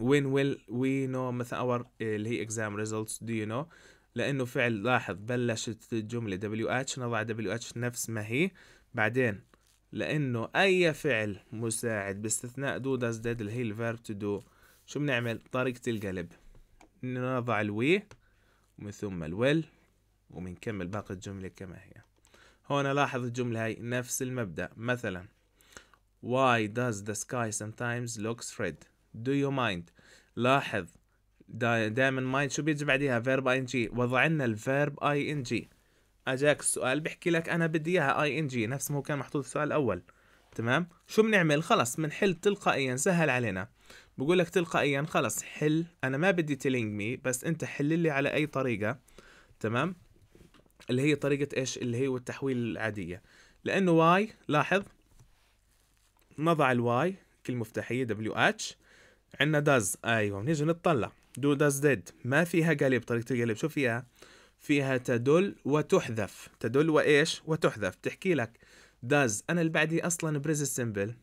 when will we know مثلا our eh, اللي هي exam results do you know لأنه فعل لاحظ بلشت الجملة WH نضع WH نفس ما هي بعدين لأنه أي فعل مساعد باستثناء do does did اللي هي الفيرب to do شو بنعمل طريقة القلب نضع الوي ومن ثم الويل وبنكمل باقي الجملة كما هي هون لاحظ الجملة هاي نفس المبدأ مثلا Why does the sky sometimes looks red do you mind لاحظ دائما مايند شو بيجي بعديها فيرب اي ان جي وضع لنا الفيرب اي ان جي اجاك السؤال بحكي لك انا بدي اياها اي ان جي نفس ما هو كان محطوط السؤال الاول تمام شو بنعمل خلص بنحل تلقائيا سهل علينا بقول لك تلقائيا خلص حل انا ما بدي تيلينج مي بس انت حل لي على اي طريقه تمام اللي هي طريقه ايش اللي هي التحويل العاديه لانه واي لاحظ نضع الواي كلمه مفتاحيه دبليو اتش عندنا داز ايوه نيجي نطلع دو داز ديد ما فيها قلب طريقة القلب شو فيها فيها تدل وتحذف تدل وإيش وتحذف تحكي لك داز أنا اللي بعدي أصلا بريز سمبل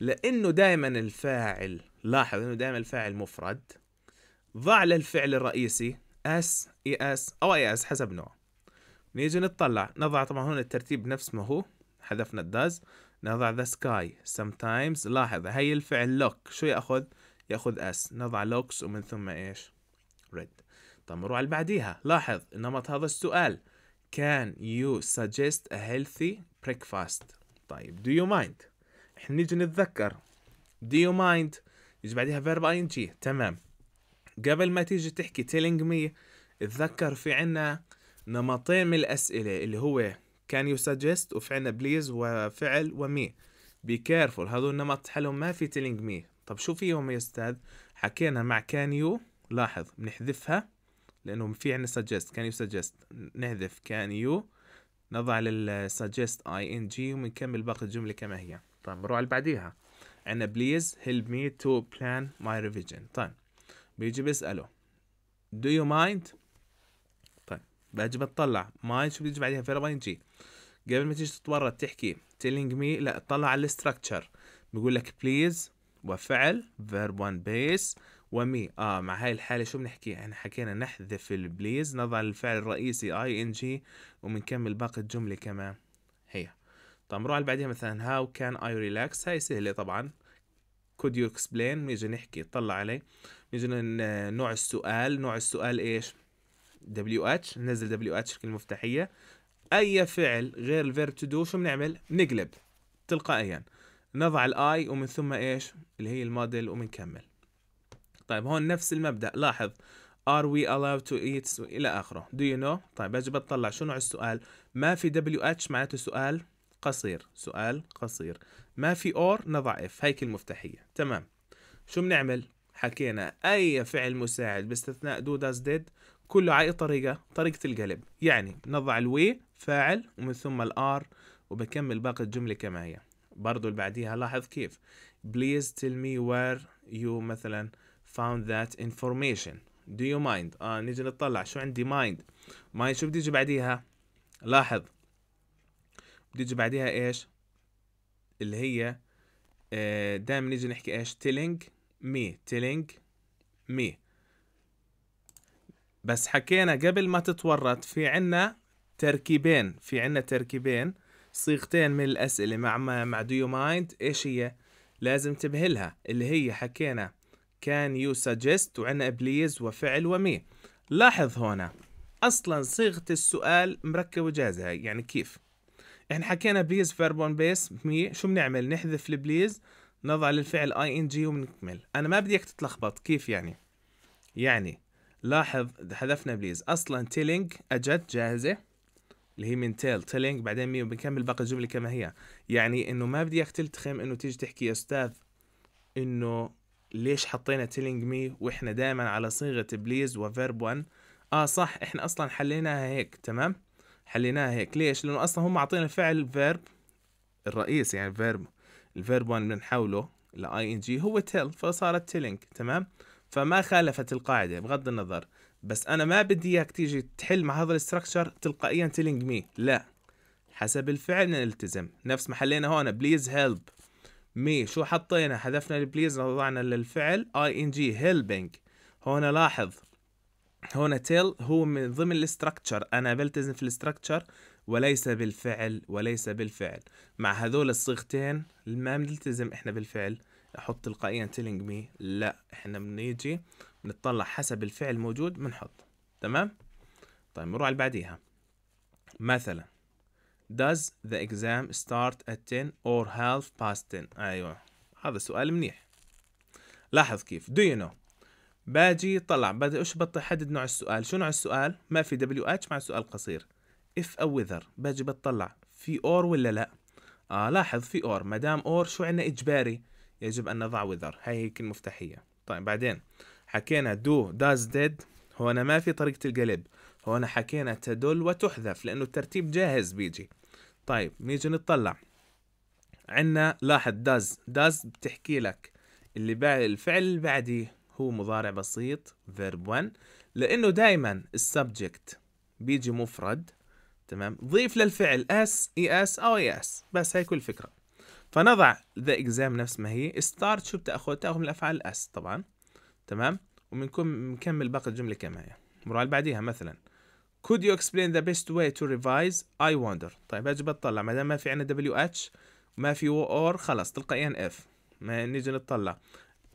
لأنه دائما الفاعل لاحظ أنه دائما الفاعل مفرد ضع للفعل الرئيسي اس اي اس او اي اس حسب نوعه نيجي نطلع نضع طبعا هون الترتيب نفس ما هو حذفنا الداز نضع ذا سكاي sometimes لاحظ هي الفعل لوك شو ياخذ ياخذ اس نضع لوكس ومن ثم ايش ريد طب نروح على بعديها لاحظ نمط هذا السؤال can you suggest a healthy breakfast طيب do you mind احنا نيجي نتذكر do you mind يجي بعديها ان جي تمام قبل ما تيجي تحكي telling me اتذكر في عنا نمطين من الأسئلة اللي هو can you suggest وفي عنا please وفعل ومي be careful هذول النمط حلو ما في telling me طب شو فيهم يا استاذ حكينا مع كان يو لاحظ بنحذفها لانه في عندنا suggest كان يو suggest نحذف كان يو نضع لل suggest ing وبنكمل باقي الجمله كما هي طيب بنروح على بعديها عندنا بليز هيلب مي تو بلان ماي ريفيجن طيب بيجي بيساله do you mind طيب باجي بتطلع mind شو بيجي بعديها فيرب ing قبل ما تيجي تتورط تحكي telling me لا اطلع على الستراكشر بيقول لك بليز وفعل verb one base ومي اه مع هاي الحالة شو بنحكي احنا حكينا نحذف البليز نضع الفعل الرئيسي اي ان جي وبنكمل باقي الجملة كمان هي طب نروح على بعدها مثلا how can I relax هاي سهلة طبعا could you explain نيجي نحكي طلع علي نيجي نوع السؤال نوع السؤال ايش WH ننزل WH كلمة مفتاحية اي فعل غير الفيرب تو دو شو بنعمل بنقلب تلقائيا نضع الاي ومن ثم ايش اللي هي الموديل وبنكمل طيب هون نفس المبدا لاحظ are we allowed to eat الى اخره do you know طيب اجي بطلع شو نوع السؤال ما في دبليو اتش معناته سؤال قصير سؤال قصير ما في اور نضع اف هيك المفتاحيه تمام شو بنعمل حكينا اي فعل مساعد باستثناء دو داز ديد كله على اي طريقه طريقه القلب يعني نضع الوي فاعل ومن ثم الار وبكمل باقي الجمله كما هي برضو اللي بعديها لاحظ كيف please tell me where you مثلا found that information do you mind آه نيجي نطلع شو عندي mind mind شو بدي يجي بعديها لاحظ بدي يجي بعديها ايش اللي هي آه، دائما نيجي نحكي ايش telling me telling me بس حكينا قبل ما تتورط في عنا تركيبين في عنا تركيبين صيغتين من الأسئلة مع ما مع دو يو مايند إيش هي؟ لازم تبهلها اللي هي حكينا كان يو سجست وعنا بليز وفعل ومي لاحظ هنا أصلا صيغة السؤال مركبة جازها يعني كيف؟ احنا حكينا بليز فيربون بيس مي شو بنعمل؟ نحذف البليز نضع للفعل اي ان جي وبنكمل انا ما بدي اياك تتلخبط كيف يعني؟ يعني لاحظ حذفنا بليز اصلا تيلينج اجت جاهزه اللي هي من تيل تيلينج بعدين مي وبنكمل باقي الجمله كما هي يعني انه ما بدي اياك تلتخم انه تيجي تحكي يا استاذ انه ليش حطينا تيلينج مي واحنا دائما على صيغه بليز وفيرب 1 اه صح احنا اصلا حليناها هيك تمام حليناها هيك ليش لانه اصلا هم اعطينا الفعل فيرب الرئيس يعني فيرب الفيرب 1 بنحوله لاي ان جي هو تيل فصارت تيلينج تمام فما خالفت القاعده بغض النظر بس انا ما بدي اياك تيجي تحل مع هذا الاستراكشر تلقائيا تيلينج مي لا حسب الفعل نلتزم نفس ما حلينا هون بليز هيلب مي شو حطينا حذفنا البليز وضعنا للفعل اي ان جي هيلبينج هون لاحظ هون تيل هو من ضمن الاستراكشر انا بلتزم في الاستراكشر وليس بالفعل وليس بالفعل مع هذول الصيغتين ما بنلتزم احنا بالفعل احط تلقائيا تيلينج مي لا احنا بنيجي نتطلع حسب الفعل موجود بنحط تمام طيب نروح على بعديها مثلا Does the exam start at 10 or half past 10 أيوة هذا سؤال منيح لاحظ كيف Do you know باجي طلع بدي ايش حدد نوع السؤال شو نوع السؤال ما في دبليو اتش مع سؤال قصير اف او وذر باجي بطلع في اور ولا لا آه لاحظ في اور ما دام اور شو عندنا اجباري يجب ان نضع وذر هاي هيك المفتاحيه طيب بعدين حكينا دو داز ديد هون ما في طريقة القلب هون حكينا تدل وتحذف لأنه الترتيب جاهز بيجي طيب نيجي نطلع عنا لاحظ داز داز بتحكي لك اللي بعد الفعل اللي بعديه هو مضارع بسيط فيرب 1 لأنه دائما السبجكت بيجي مفرد تمام ضيف للفعل اس اي اس او اي e اس بس هي كل الفكره فنضع ذا اكزام نفس ما هي ستارت شو بتاخذ تاخذ من الافعال اس طبعا تمام وبنكون مكمل باقي الجمله كما هي بنروح اللي بعديها مثلا could you explain the best way to revise I wonder طيب اجي بطلع ما دام ما في عندنا دبليو اتش ما في or خلاص تلقائيا اف ما نيجي نطلع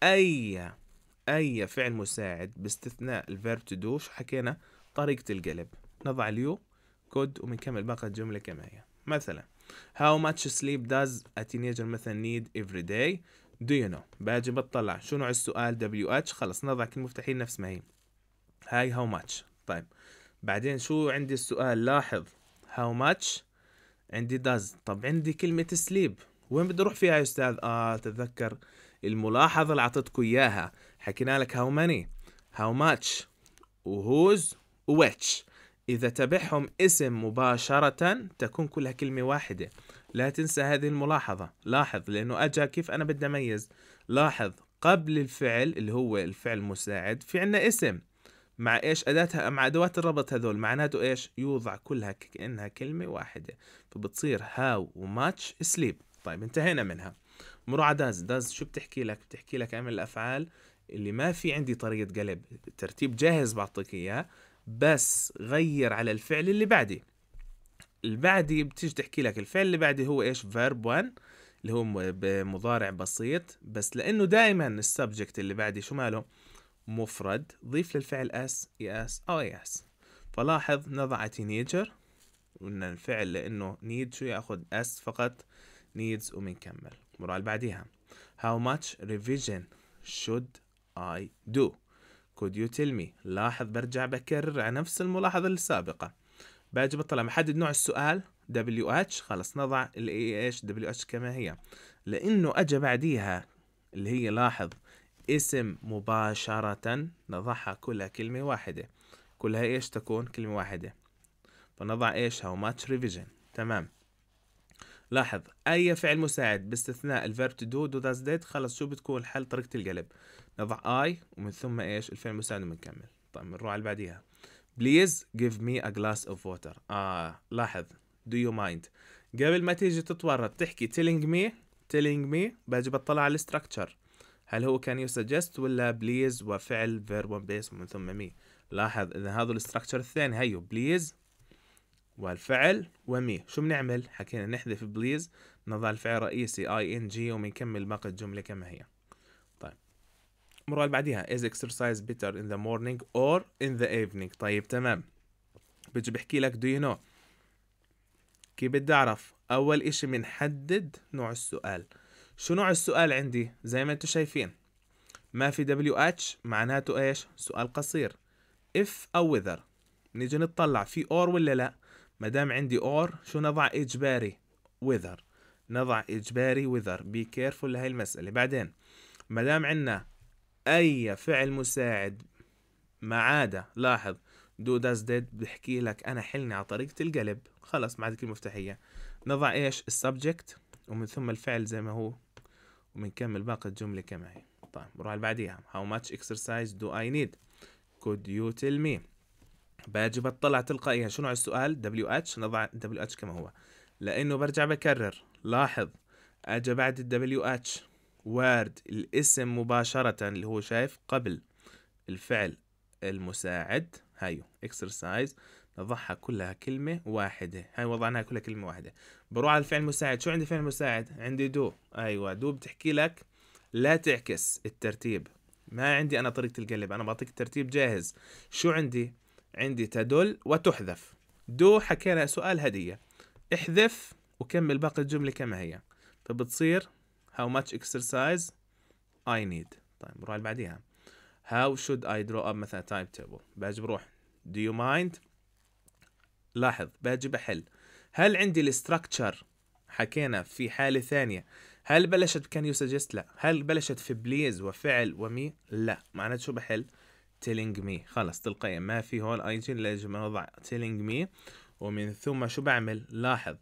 اي اي فعل مساعد باستثناء الفيرب تو دو شو حكينا طريقه القلب نضع اليو كود وبنكمل باقي الجمله كما هي مثلا How much sleep does a teenager مثلا need every day do you know باجي بطلع شو نوع السؤال دبليو اتش خلص نضع كل مفتاحين نفس ما هي هاي هاو ماتش طيب بعدين شو عندي السؤال لاحظ هاو ماتش عندي داز طب عندي كلمة سليب وين بدي اروح فيها يا استاذ اه تتذكر الملاحظة اللي اعطيتكم اياها حكينا لك هاو ماني هاو ماتش وهوز وويتش إذا تبعهم اسم مباشرة تكون كلها كلمة واحدة لا تنسى هذه الملاحظة لاحظ لأنه أجا كيف أنا بدي أميز لاحظ قبل الفعل اللي هو الفعل المساعد في عنا اسم مع ايش اداتها مع ادوات الربط هذول معناته ايش يوضع كلها كانها كلمه واحده فبتصير هاو much سليب طيب انتهينا منها مروعة داز داز شو بتحكي لك بتحكي لك اعمل الافعال اللي ما في عندي طريقه قلب الترتيب جاهز بعطيك اياه بس غير على الفعل اللي بعدي اللي بعدي بتيجي تحكي لك الفعل اللي بعدي هو ايش فيرب 1 اللي هو مضارع بسيط بس لانه دائما السبجكت اللي بعدي شو ماله مفرد ضيف للفعل اس يس e او يس فلاحظ نضع تينيجر قلنا الفعل لانه نيد شو ياخذ اس فقط نيدز وبنكمل المرة اللي بعديها how much revision should I do could you tell me لاحظ برجع بكرر على نفس الملاحظة السابقة باجي بطلع محدد نوع السؤال دبليو اتش خلص نضع الاي ايش دبليو اتش كما هي لانه اجى بعديها اللي هي لاحظ اسم مباشرة نضعها كلها كلمة واحدة كلها ايش تكون كلمة واحدة فنضع ايش هاو ماتش ريفيجن تمام لاحظ اي فعل مساعد باستثناء الفيرب تو دو دو ذاز ديت خلص شو بتكون حل طريقة القلب نضع اي ومن ثم ايش الفعل المساعد وبنكمل طيب بنروح على اللي بعديها بليز جيف مي ا جلاس اوف ووتر اه لاحظ دو يو مايند قبل ما تيجي تتورط تحكي تيلينج مي تيلينج مي باجي بطلع على الاستراكشر هل هو كان يو سجست ولا بليز وفعل فيرب بيس ومن ثم مي لاحظ اذا هذا الاستراكشر الثاني هيو بليز والفعل ومي شو بنعمل حكينا نحذف بليز نضع الفعل رئيسي اي ان جي وبنكمل باقي الجمله كما هي المره اللي بعديها is exercise better in the morning or in the evening طيب تمام بيجي بحكي لك do you know كيف بدي اعرف اول اشي بنحدد نوع السؤال شو نوع السؤال عندي زي ما انتم شايفين ما في دبليو اتش معناته ايش سؤال قصير if او whether نيجي نطلع في or ولا لا ما دام عندي or شو نضع اجباري whether نضع اجباري whether be careful لهي المسألة بعدين ما دام عندنا اي فعل مساعد ما عدا لاحظ دو داز ديد بحكي لك انا حلني على طريقه القلب خلص مع كلمة المفتاحيه نضع ايش السبجكت ومن ثم الفعل زي ما هو وبنكمل باقي الجمله كما هي طيب بروح على بعديها how much exercise do I need could you tell me باجي بطلع تلقائيا شو نوع السؤال WH نضع WH كما هو لانه برجع بكرر لاحظ اجى بعد ال WH وارد الاسم مباشرة اللي هو شايف قبل الفعل المساعد هايو اكسرسايز نضعها كلها كلمة واحدة هاي وضعناها كلها كلمة واحدة بروح على الفعل المساعد شو عندي فعل مساعد عندي دو ايوه دو بتحكي لك لا تعكس الترتيب ما عندي انا طريقة القلب انا بعطيك الترتيب جاهز شو عندي عندي تدل وتحذف دو حكينا سؤال هدية احذف وكمل باقي الجملة كما هي فبتصير طيب how much exercise I need طيب نروح على بعديها how should I draw up مثلا time table باجي بروح do you mind لاحظ باجي بحل هل عندي الستركتشر حكينا في حالة ثانية هل بلشت كان يو سجست لا هل بلشت في بليز وفعل ومي لا معناته شو بحل telling me خلص تلقائيا ما في هون اي جي لازم نوضع telling me ومن ثم شو بعمل لاحظ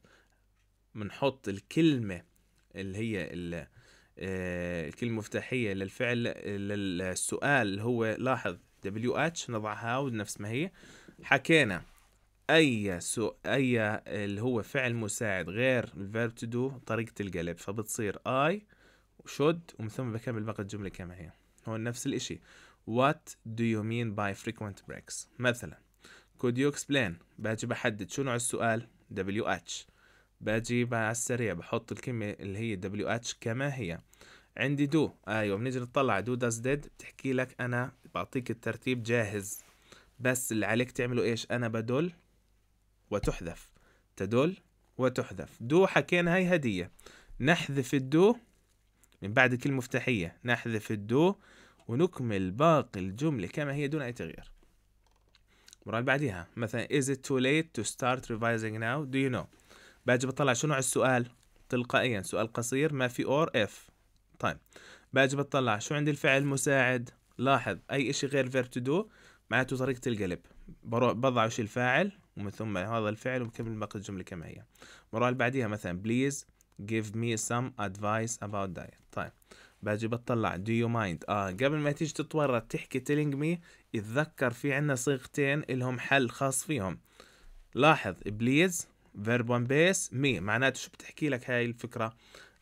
بنحط الكلمة اللي هي آه، الكلمة المفتاحية للفعل للسؤال هو لاحظ دبليو اتش نضعها ونفس ما هي حكينا اي سو اي اللي هو فعل مساعد غير الفيرب تو دو طريقة القلب فبتصير اي should ومن ثم بكمل باقي الجملة كما هي هو نفس الاشي What do you mean by frequent breaks مثلا Could you explain باجي بحدد شو نوع السؤال WH بجيبها على السريع بحط الكلمة اللي هي دبليو اتش كما هي عندي دو ايوه بنيجي نطلع دو داز ديد بتحكي لك انا بعطيك الترتيب جاهز بس اللي عليك تعمله ايش انا بدل وتحذف تدل وتحذف دو حكينا هاي هدية نحذف الدو من بعد كل مفتاحية نحذف الدو ونكمل باقي الجملة كما هي دون أي تغيير المرة بعديها مثلا is it too late to start revising now do you know باجي بطلع شو نوع السؤال تلقائيا سؤال قصير ما في اور اف طيب باجي بطلع شو عندي الفعل المساعد لاحظ اي اشي غير فيرب تو دو معناته طريقة القلب بروح بضع شو الفاعل ومن ثم هذا الفعل وبكمل باقي الجملة كما هي بروح بعديها مثلا بليز give me some advice about diet طيب باجي بطلع do you mind اه قبل ما تيجي تتورط تحكي telling me اتذكر في عنا صيغتين لهم حل خاص فيهم لاحظ بليز فيرب وان بيس مي معناته شو بتحكي لك هاي الفكرة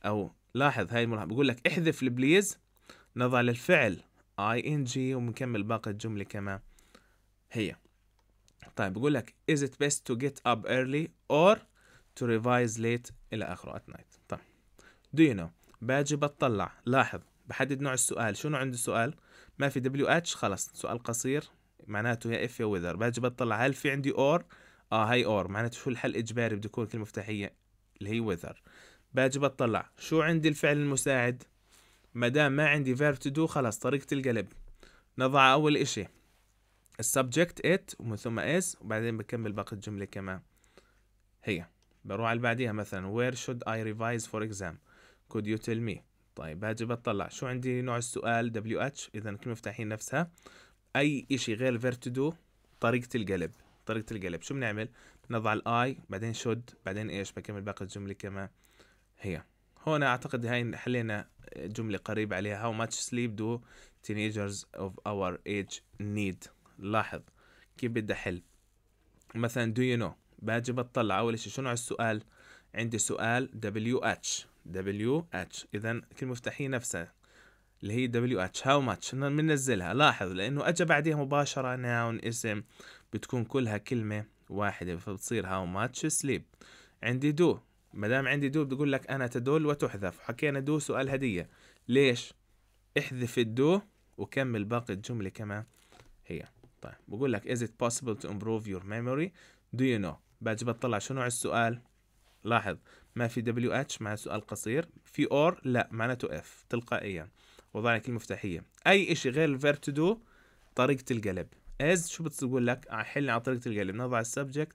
أو لاحظ هاي الملاحظة بقول لك احذف البليز نضع للفعل اي ان جي وبنكمل باقي الجملة كما هي طيب بقول لك is it best to get up early or to revise late إلى آخره at night طيب do you know باجي بتطلع لاحظ بحدد نوع السؤال شنو عند السؤال ما في دبليو اتش خلص سؤال قصير معناته يا اف يا وذر باجي بتطلع هل في عندي اور اه هاي اور معناته شو الحل الاجباري بده يكون كلمه مفتاحيه اللي هي وذر باجي بطلع شو عندي الفعل المساعد ما دام ما عندي فيرب تو دو خلاص طريقه القلب نضع اول اشي السبجكت ات ومن ثم اس وبعدين بكمل باقي الجمله كمان هي بروح على بعديها مثلا where should I revise for exam could you tell me طيب باجي بطلع شو عندي نوع السؤال WH إذا كلمة مفتاحيه نفسها أي إشي غير فيرب to do طريقة القلب طريقه القلب شو بنعمل نضع الاي بعدين شد بعدين ايش بكمل باقي الجمله كما هي هون اعتقد هاي حلينا جمله قريبه عليها how much sleep do teenagers of our age need لاحظ كيف بدي احل مثلا do you know باجي بطلع اول شيء شنو نوع السؤال عندي سؤال WH WH اذا كل مفتاحية نفسها اللي هي WH how much ننزلها لاحظ لانه اجى بعديها مباشره ناون اسم بتكون كلها كلمة واحدة فبتصير هاو ماتش سليب عندي دو ما دام عندي دو بتقول لك أنا تدل وتحذف حكينا دو سؤال هدية ليش احذف الدو وكمل باقي الجملة كما هي طيب بقول لك is it possible to improve your memory do you know باجي بطلع شو نوع السؤال لاحظ ما في دبليو اتش مع سؤال قصير في اور لا معناته اف تلقائيا وضعنا كلمه مفتاحيه اي شيء غير الفيرب to دو طريقه القلب از شو بتقول لك احل على طريقة القلب نضع السبجكت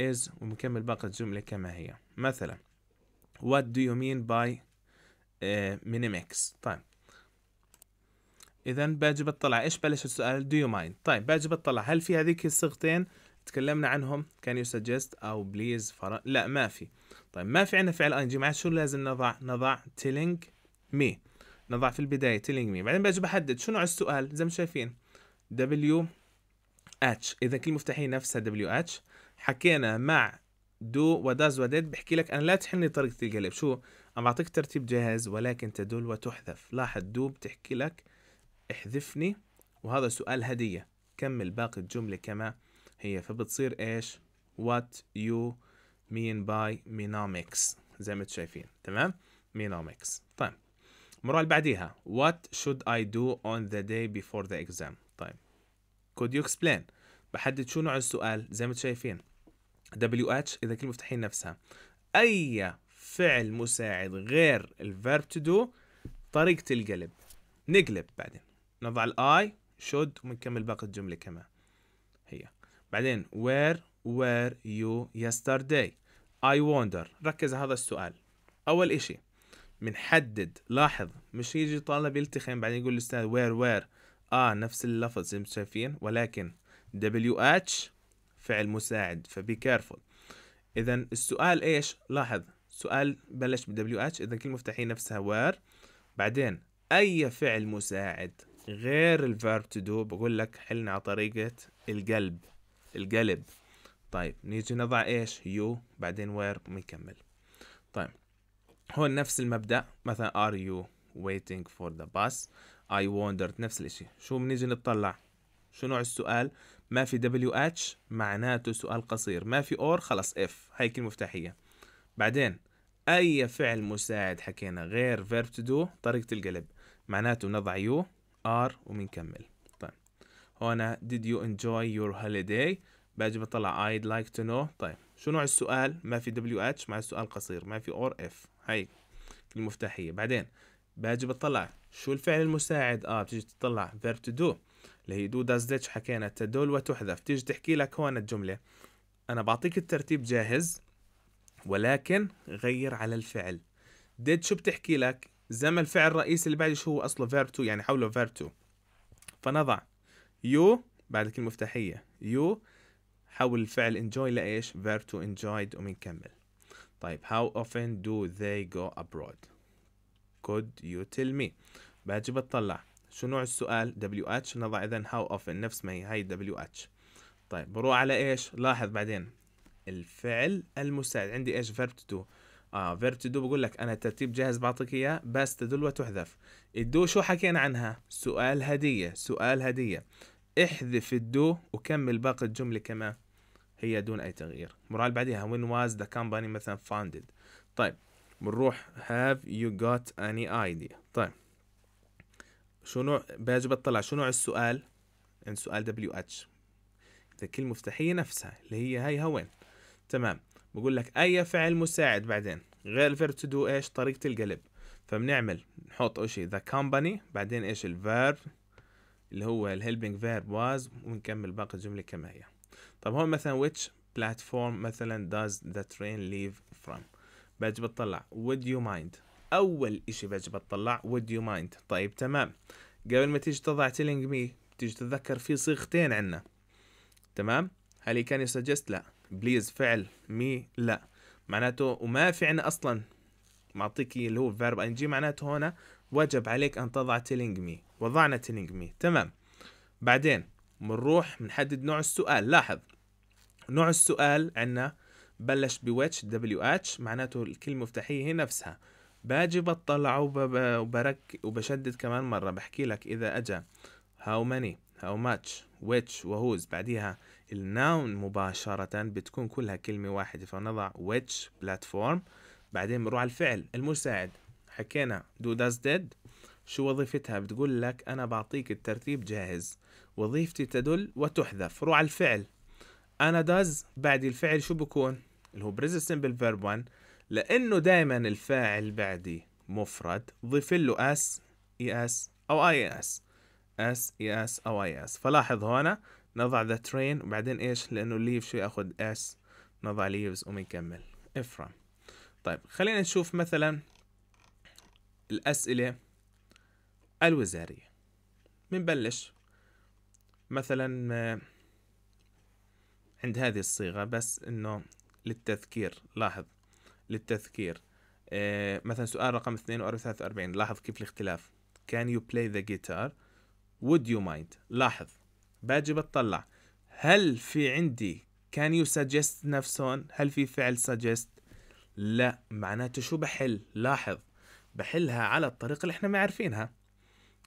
از ونكمل باقي الجملة كما هي مثلا what do you mean by uh, طيب اذا باجي بطلع ايش بلش السؤال do you mind طيب باجي بطلع هل في هذيك الصيغتين تكلمنا عنهم can you suggest او بليز فر... لا ما في طيب ما في عندنا فعل ان جي معناته شو لازم نضع نضع telling me نضع في البداية telling me بعدين باجي بحدد شو نوع السؤال زي ما شايفين W اتش اذا كلمه مفتاحيه نفسها دبليو اتش حكينا مع دو وداز وديد بحكي لك انا لا تحني طريقه القلب شو عم بعطيك ترتيب جاهز ولكن تدل وتحذف لاحظ دو بتحكي لك احذفني وهذا سؤال هديه كمل باقي الجمله كما هي فبتصير ايش وات يو مين باي مينومكس زي ما انتم شايفين تمام مينومكس طيب المره اللي بعديها وات شود اي دو اون ذا داي بيفور ذا اكزام طيب could you explain بحدد شو نوع السؤال زي ما انتم شايفين دبليو اتش اذا كلمه مفتاحين نفسها اي فعل مساعد غير الفيرب تو دو طريقه القلب نقلب بعدين نضع الاي شود ونكمل باقي الجمله كمان هي بعدين where were you yesterday I wonder ركز هذا السؤال أول إشي بنحدد لاحظ مش يجي طالب يلتخم بعدين يقول الأستاذ where where آه نفس اللفظ زي ما شايفين ولكن دبليو اتش فعل مساعد فبي كيرفول اذا السؤال ايش لاحظ سؤال بلش بدبليو اتش اذا كلمه مفتاحيه نفسها وير بعدين اي فعل مساعد غير الفيرب تو دو بقول لك حلنا على طريقه القلب القلب طيب نيجي نضع ايش يو بعدين وير ونكمل طيب هون نفس المبدا مثلا ار يو waiting for the bus I wondered نفس الاشي شو بنيجي نطلع شو نوع السؤال ما في دبليو اتش معناته سؤال قصير ما في اور خلص اف هاي كلمه مفتاحيه بعدين اي فعل مساعد حكينا غير فيرب تو دو طريقه القلب معناته بنضع يو ار وبنكمل طيب هنا did you enjoy your holiday باجي بطلع I'd like to know طيب شو نوع السؤال ما في دبليو اتش مع السؤال قصير ما في اور اف هاي المفتاحيه بعدين باجي بطلع شو الفعل المساعد اه بتيجي تطلع فيرب تو دو اللي هي دو داز ديتش حكينا تدل وتحذف تيجي تحكي لك هون الجملة أنا بعطيك الترتيب جاهز ولكن غير على الفعل ديت شو بتحكي لك زي ما الفعل الرئيسي اللي بعده شو هو أصله تو يعني حوله تو فنضع يو بعد الكلمة المفتاحية يو حول الفعل enjoy لإيش تو enjoyed ومنكمل طيب how often do they go abroad could you tell me باجي بتطلع شو نوع السؤال دبليو اتش نضع اذا هاو اوفن نفس ما هي هاي دبليو اتش طيب بروح على ايش لاحظ بعدين الفعل المساعد عندي ايش فيرب تو دو اه فيرب تو دو بقول لك انا الترتيب جاهز بعطيك اياه بس تدل وتحذف الدو شو حكينا عنها سؤال هديه سؤال هديه احذف الدو وكمل باقي الجمله كما هي دون اي تغيير المراه على بعديها when was the company مثلا founded طيب بنروح have you got any idea طيب شو نوع باجي بطلع شو نوع السؤال يعني سؤال دبليو اتش الكلمة المفتاحية نفسها اللي هي هاي هوين تمام بقول لك أي فعل مساعد بعدين غير verb to do إيش طريقة القلب فبنعمل نحط أول شيء the company بعدين إيش الفيرب اللي هو الهيلبينج فيرب was ونكمل باقي الجملة كما هي طب هون مثلا which platform مثلا does the train leave from باجي بطلع would you mind اول اشي بجب اطلع would you mind طيب تمام قبل ما تيجي تضع telling me تيجي تتذكر في صيغتين عنا تمام هل كان يسجست لا بليز فعل مي لا معناته وما في عنا اصلا معطيك اللي هو فيرب ان جي معناته هنا وجب عليك ان تضع تيلينج مي وضعنا تيلينج مي تمام بعدين بنروح بنحدد نوع السؤال لاحظ نوع السؤال عنا بلش بويتش دبليو اتش معناته الكلمه المفتاحيه هي نفسها باجي بطلع وبرك وبشدد كمان مرة بحكي لك إذا أجا how many how much which وهوز بعديها الناون مباشرة بتكون كلها كلمة واحدة فنضع which platform بعدين بنروح على الفعل المساعد حكينا do does did شو وظيفتها بتقول لك أنا بعطيك الترتيب جاهز وظيفتي تدل وتحذف روح على الفعل أنا does بعد الفعل شو بكون اللي هو present simple verb 1 لأنه دائما الفاعل بعدي مفرد ضيف له اس اي اس او اي اس اس اي اس او اي اس فلاحظ هنا نضع ذا ترين وبعدين ايش لانه ليف شو ياخذ اس نضع ليفز ومنكمل افرام طيب خلينا نشوف مثلا الاسئله الوزاريه بنبلش مثلا عند هذه الصيغه بس انه للتذكير لاحظ للتذكير آه مثلا سؤال رقم 42 لاحظ كيف الاختلاف Can you play the guitar Would you mind لاحظ باجي بتطلع هل في عندي Can you suggest نفسون هل في فعل suggest لا معناته شو بحل لاحظ بحلها على الطريقة اللي احنا ما عارفينها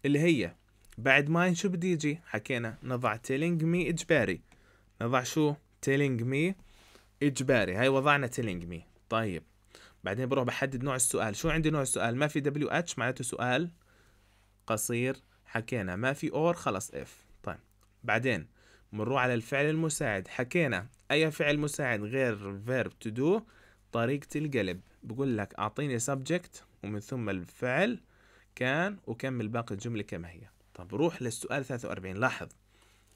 اللي هي بعد ماين شو بدي يجي حكينا نضع telling me إجباري نضع شو telling me إجباري هاي وضعنا telling me طيب بعدين بروح بحدد نوع السؤال شو عندي نوع السؤال ما في دبليو اتش معناته سؤال قصير حكينا ما في اور خلص اف طيب بعدين بنروح على الفعل المساعد حكينا اي فعل مساعد غير فيرب تو دو طريقة القلب بقول لك اعطيني subject ومن ثم الفعل كان وكمل باقي الجملة كما هي طب روح للسؤال 43 لاحظ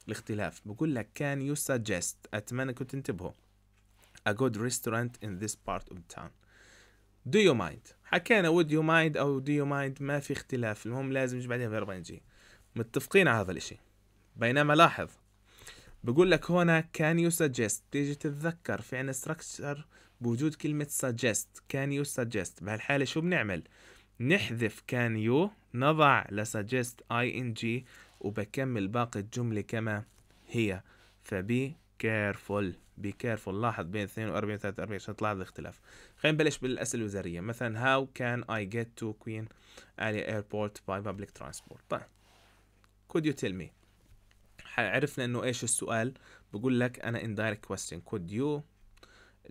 الاختلاف بقول لك كان يو suggest اتمنى كنت تنتبهوا a good restaurant in this part of the town do you mind حكينا would you mind او do you mind ما في اختلاف المهم لازم يجي بعدين فيرب جي متفقين على هذا الاشي بينما لاحظ بقول لك هنا can you suggest تيجي تتذكر في عنا structure بوجود كلمة suggest can you suggest بهالحالة شو بنعمل نحذف can you نضع ل suggest ing وبكمل باقي الجملة كما هي فبي careful بي كيرفول لاحظ بين 42 و 43 عشان تلاحظ الاختلاف خلينا نبلش بالاسئله الوزاريه مثلا هاو كان اي جيت تو كوين الي ايربورت باي بابليك ترانسبورت طيب could you tell me عرفنا انه ايش السؤال بقول لك انا indirect question could you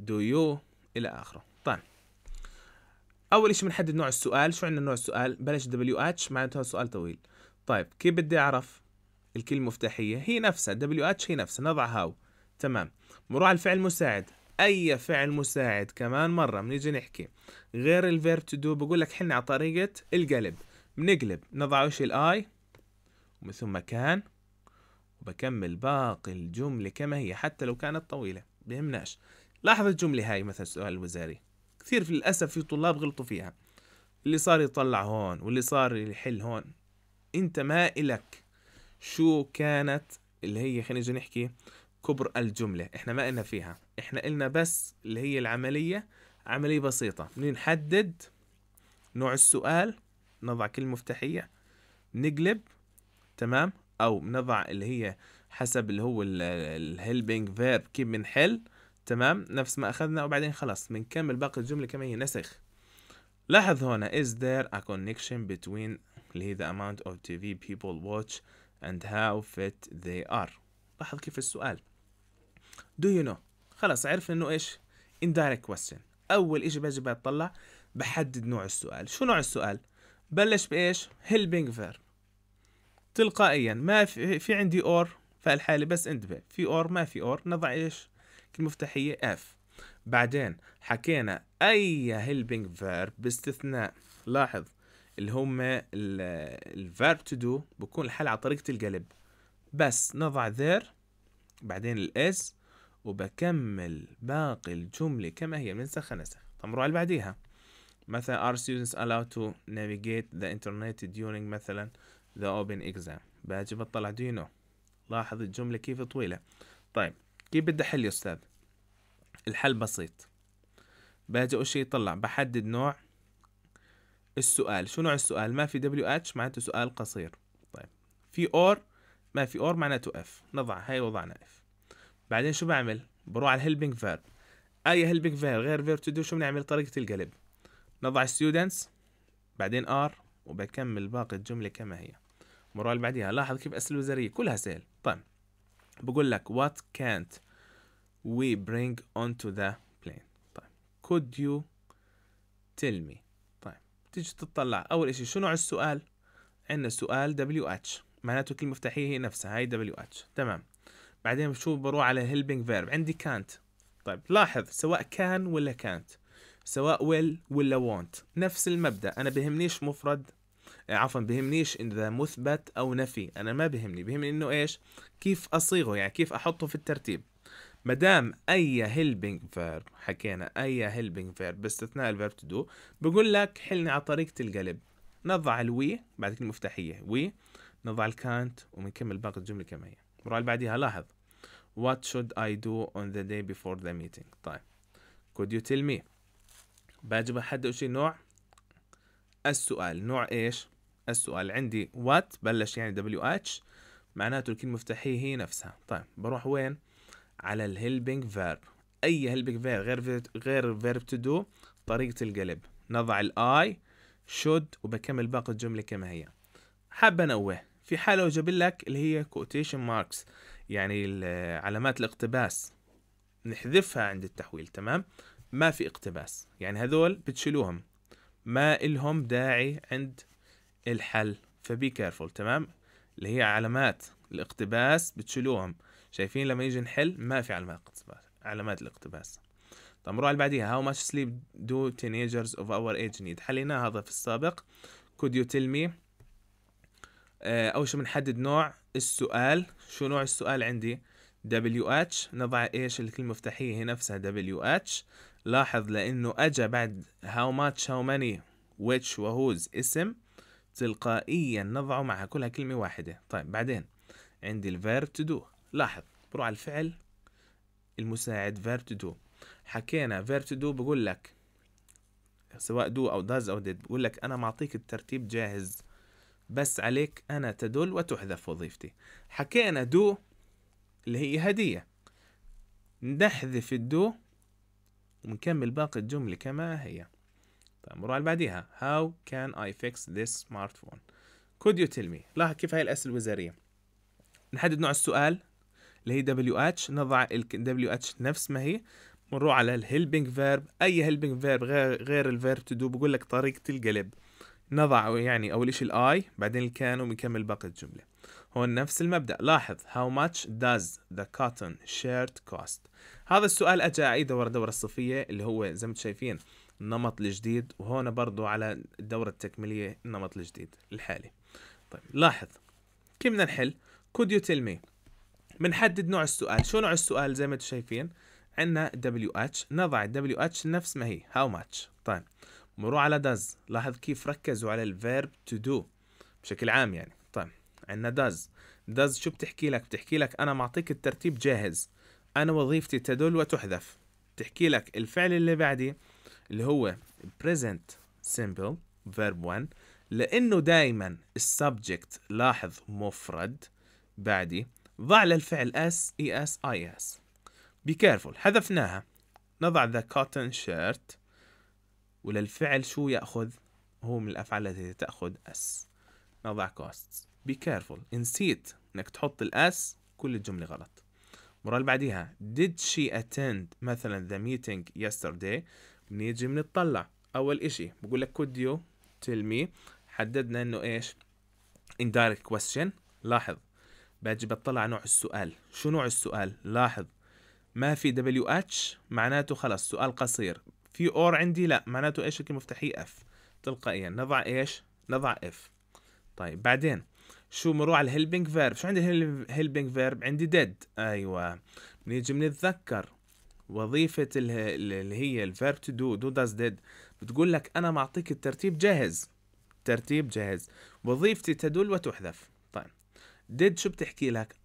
do you الى اخره طيب اول شيء بنحدد نوع السؤال شو عندنا نوع السؤال بلش دبليو اتش معناته سؤال طويل طيب كيف بدي اعرف الكلمه المفتاحيه هي نفسها دبليو اتش هي نفسها نضع هاو تمام بنروح على الفعل المساعد اي فعل مساعد كمان مره بنيجي نحكي غير الفيرب تو دو بقول لك حنا على طريقه القلب بنقلب نضع وش الاي ومن ثم كان وبكمل باقي الجمله كما هي حتى لو كانت طويله بهمناش لاحظ الجمله هاي مثلا السؤال الوزاري كثير في للاسف في طلاب غلطوا فيها اللي صار يطلع هون واللي صار يحل هون انت ما الك شو كانت اللي هي خلينا نحكي كبر الجملة احنا ما إلنا فيها احنا إلنا بس اللي هي العملية عملية بسيطة بنحدد نوع السؤال نضع كلمة مفتاحية نقلب تمام او بنضع اللي هي حسب اللي هو الهيلبينج فيرب كيف بنحل تمام نفس ما اخذنا وبعدين خلاص بنكمل باقي الجملة كما هي نسخ لاحظ هنا is there a connection between اللي هي the amount of TV people watch and how fit they are لاحظ كيف السؤال دو يو نو خلاص عرفنا انه ايش indirect question اول اشي باجي بطلع بحدد نوع السؤال شو نوع السؤال بلش بايش helping verb تلقائيا ما في, في عندي اور فالحالة بس انتبه في اور ما في اور نضع ايش كلمة مفتاحية اف بعدين حكينا اي helping verb باستثناء لاحظ اللي هم الفيرب تو دو بكون الحل على طريقة القلب بس نضع ذير بعدين الاس وبكمل باقي الجملة كما هي من سخة نسخ طب نروح اللي بعديها مثلا are students allowed to navigate the internet during مثلا the open exam باجي بطلع do you know لاحظ الجملة كيف طويلة طيب كيف بدي أحل يا أستاذ الحل بسيط باجي أول شيء طلع بحدد نوع السؤال شو نوع السؤال ما في دبليو اتش معناته سؤال قصير طيب في اور ما في اور معناته اف نضع هاي وضعنا اف بعدين شو بعمل بروح على الهيلبنج فيرب اي هيلبنج فيرب غير فيرب تو دو شو بنعمل طريقه القلب نضع students بعدين ار وبكمل باقي الجمله كما هي بروح اللي بعديها لاحظ كيف اسئله وزاريه كلها سهل طيب بقول لك what can't we bring onto the plane طيب could you tell me طيب تيجي تطلع اول اشي شو نوع السؤال عندنا سؤال WH معناته كلمه مفتاحيه هي نفسها هاي WH تمام بعدين بشوف بروح على هيلبنج فيرب عندي كانت طيب لاحظ سواء كان ولا كانت سواء ويل ولا وونت نفس المبدا انا بهمنيش مفرد آه، عفوا بهمنيش اذا مثبت او نفي انا ما بهمني بهمني انه ايش كيف اصيغه يعني كيف احطه في الترتيب مدام اي هيلبنج فيرب حكينا اي هيلبنج فيرب باستثناء الفيرب تو دو بقول لك حلني على طريقه القلب نضع الوي بعد كلمه مفتاحيه وي نضع الكانت وبنكمل باقي الجمله كما هي المباراة اللي بعديها لاحظ What should I do on the day before the meeting طيب could you tell me باجي بحدد شيء نوع السؤال نوع إيش السؤال عندي what بلش يعني WH معناته الكلمة المفتاحية هي نفسها طيب بروح وين على الهيلبينج فيرب أي هيلبينج فيرب غير غير فيرب تو دو طريقة القلب نضع الاي should وبكمل باقي الجملة كما هي حاب أنوه في حاله وجب لك اللي هي quotation marks يعني علامات الاقتباس نحذفها عند التحويل تمام ما في اقتباس يعني هذول بتشيلوهم ما إلهم داعي عند الحل فبي كيرفول تمام اللي هي علامات الاقتباس بتشيلوهم شايفين لما يجي نحل ما في علامات الاقتباس علامات الاقتباس طب نروح اللي بعديها how much sleep do teenagers of our age need حلينا هذا في السابق could you tell me آه، اول شيء بنحدد نوع السؤال شو نوع السؤال عندي WH نضع ايش الكلمة المفتاحية هي نفسها WH لاحظ لانه اجا بعد how much how many which وهوز اسم تلقائيا نضعه معها كلها كلمة واحدة طيب بعدين عندي الفير تو دو لاحظ بروح على الفعل المساعد verb to do حكينا verb to do بقول لك سواء do أو does أو did بقول لك أنا معطيك الترتيب جاهز بس عليك أنا تدل وتحذف وظيفتي حكينا دو اللي هي هدية نحذف الدو ونكمل باقي الجملة كما هي طيب نروح على بعديها How can I fix this smartphone Could you tell me لاحظ كيف هاي الأسئلة الوزارية نحدد نوع السؤال اللي هي WH نضع ال WH نفس ما هي بنروح على الهيلبينج فيرب أي هيلبينج فيرب غير غير الفيرب تو دو بقول لك طريقة القلب نضع يعني أول شيء الآي بعدين الكان وبنكمل باقي الجملة هون نفس المبدأ لاحظ how much does the cotton shirt cost هذا السؤال أجا أي ورا الدورة الصفيه اللي هو زي ما انتم شايفين النمط الجديد وهون برضو على الدورة التكميلية النمط الجديد الحالي طيب لاحظ كيف بدنا نحل could you tell me بنحدد نوع السؤال شو نوع السؤال زي ما انتم شايفين عندنا WH نضع WH نفس ما هي how much طيب مروا على داز لاحظ كيف ركزوا على الفيرب تو دو بشكل عام يعني طيب عندنا داز داز شو بتحكي لك بتحكي لك انا معطيك الترتيب جاهز انا وظيفتي تدل وتحذف بتحكي لك الفعل اللي بعدي اللي هو present simple verb 1 لانه دائما السبجكت لاحظ مفرد بعدي ضع للفعل اس اي اس اي اس be careful حذفناها نضع the cotton shirt وللفعل شو يأخذ هو من الأفعال التي تأخذ اس نضع costs be careful نسيت إنك تحط الأس كل الجملة غلط المرة اللي بعديها did she attend مثلا the meeting yesterday بنيجي بنطلع أول إشي بقول لك could you tell me حددنا إنه إيش indirect question لاحظ باجي بطلع نوع السؤال شو نوع السؤال لاحظ ما في WH معناته خلص سؤال قصير في اور عندي لا معناته ايش الكلمه مفتاحيه اف تلقائيا نضع ايش نضع اف طيب بعدين شو مروع على الهيلبينج فيرب شو عندي الهيلبينج فيرب عندي ديد ايوه بنيجي بنتذكر وظيفة اللي هي الفيرب تو دو دو داز ديد بتقول لك أنا معطيك الترتيب جاهز ترتيب جاهز وظيفتي تدل وتحذف طيب ديد شو بتحكي لك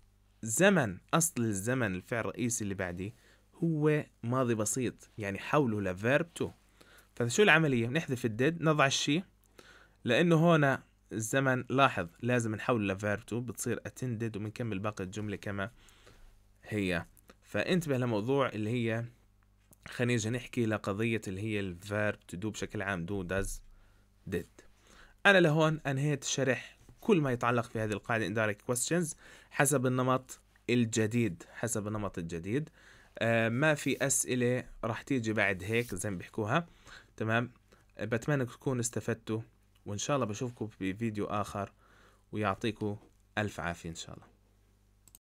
زمن أصل الزمن الفعل الرئيسي اللي بعديه هو ماضي بسيط يعني حوله لفيرب تو فشو العملية نحذف الديد نضع الشي لأنه هون الزمن لاحظ لازم نحول لفيرب تو بتصير attended وبنكمل باقي الجملة كما هي فانتبه لموضوع اللي هي خلينا نيجي نحكي لقضية اللي هي الفيرب تو دو بشكل عام دو داز ديد أنا لهون أنهيت شرح كل ما يتعلق في هذه القاعدة indirect questions حسب النمط الجديد حسب النمط الجديد آه، ما في اسئله راح تيجي بعد هيك زي ما بيحكوها تمام آه، بتمنى تكونوا استفدتوا وان شاء الله بشوفكم بفيديو اخر ويعطيكم الف عافيه ان شاء الله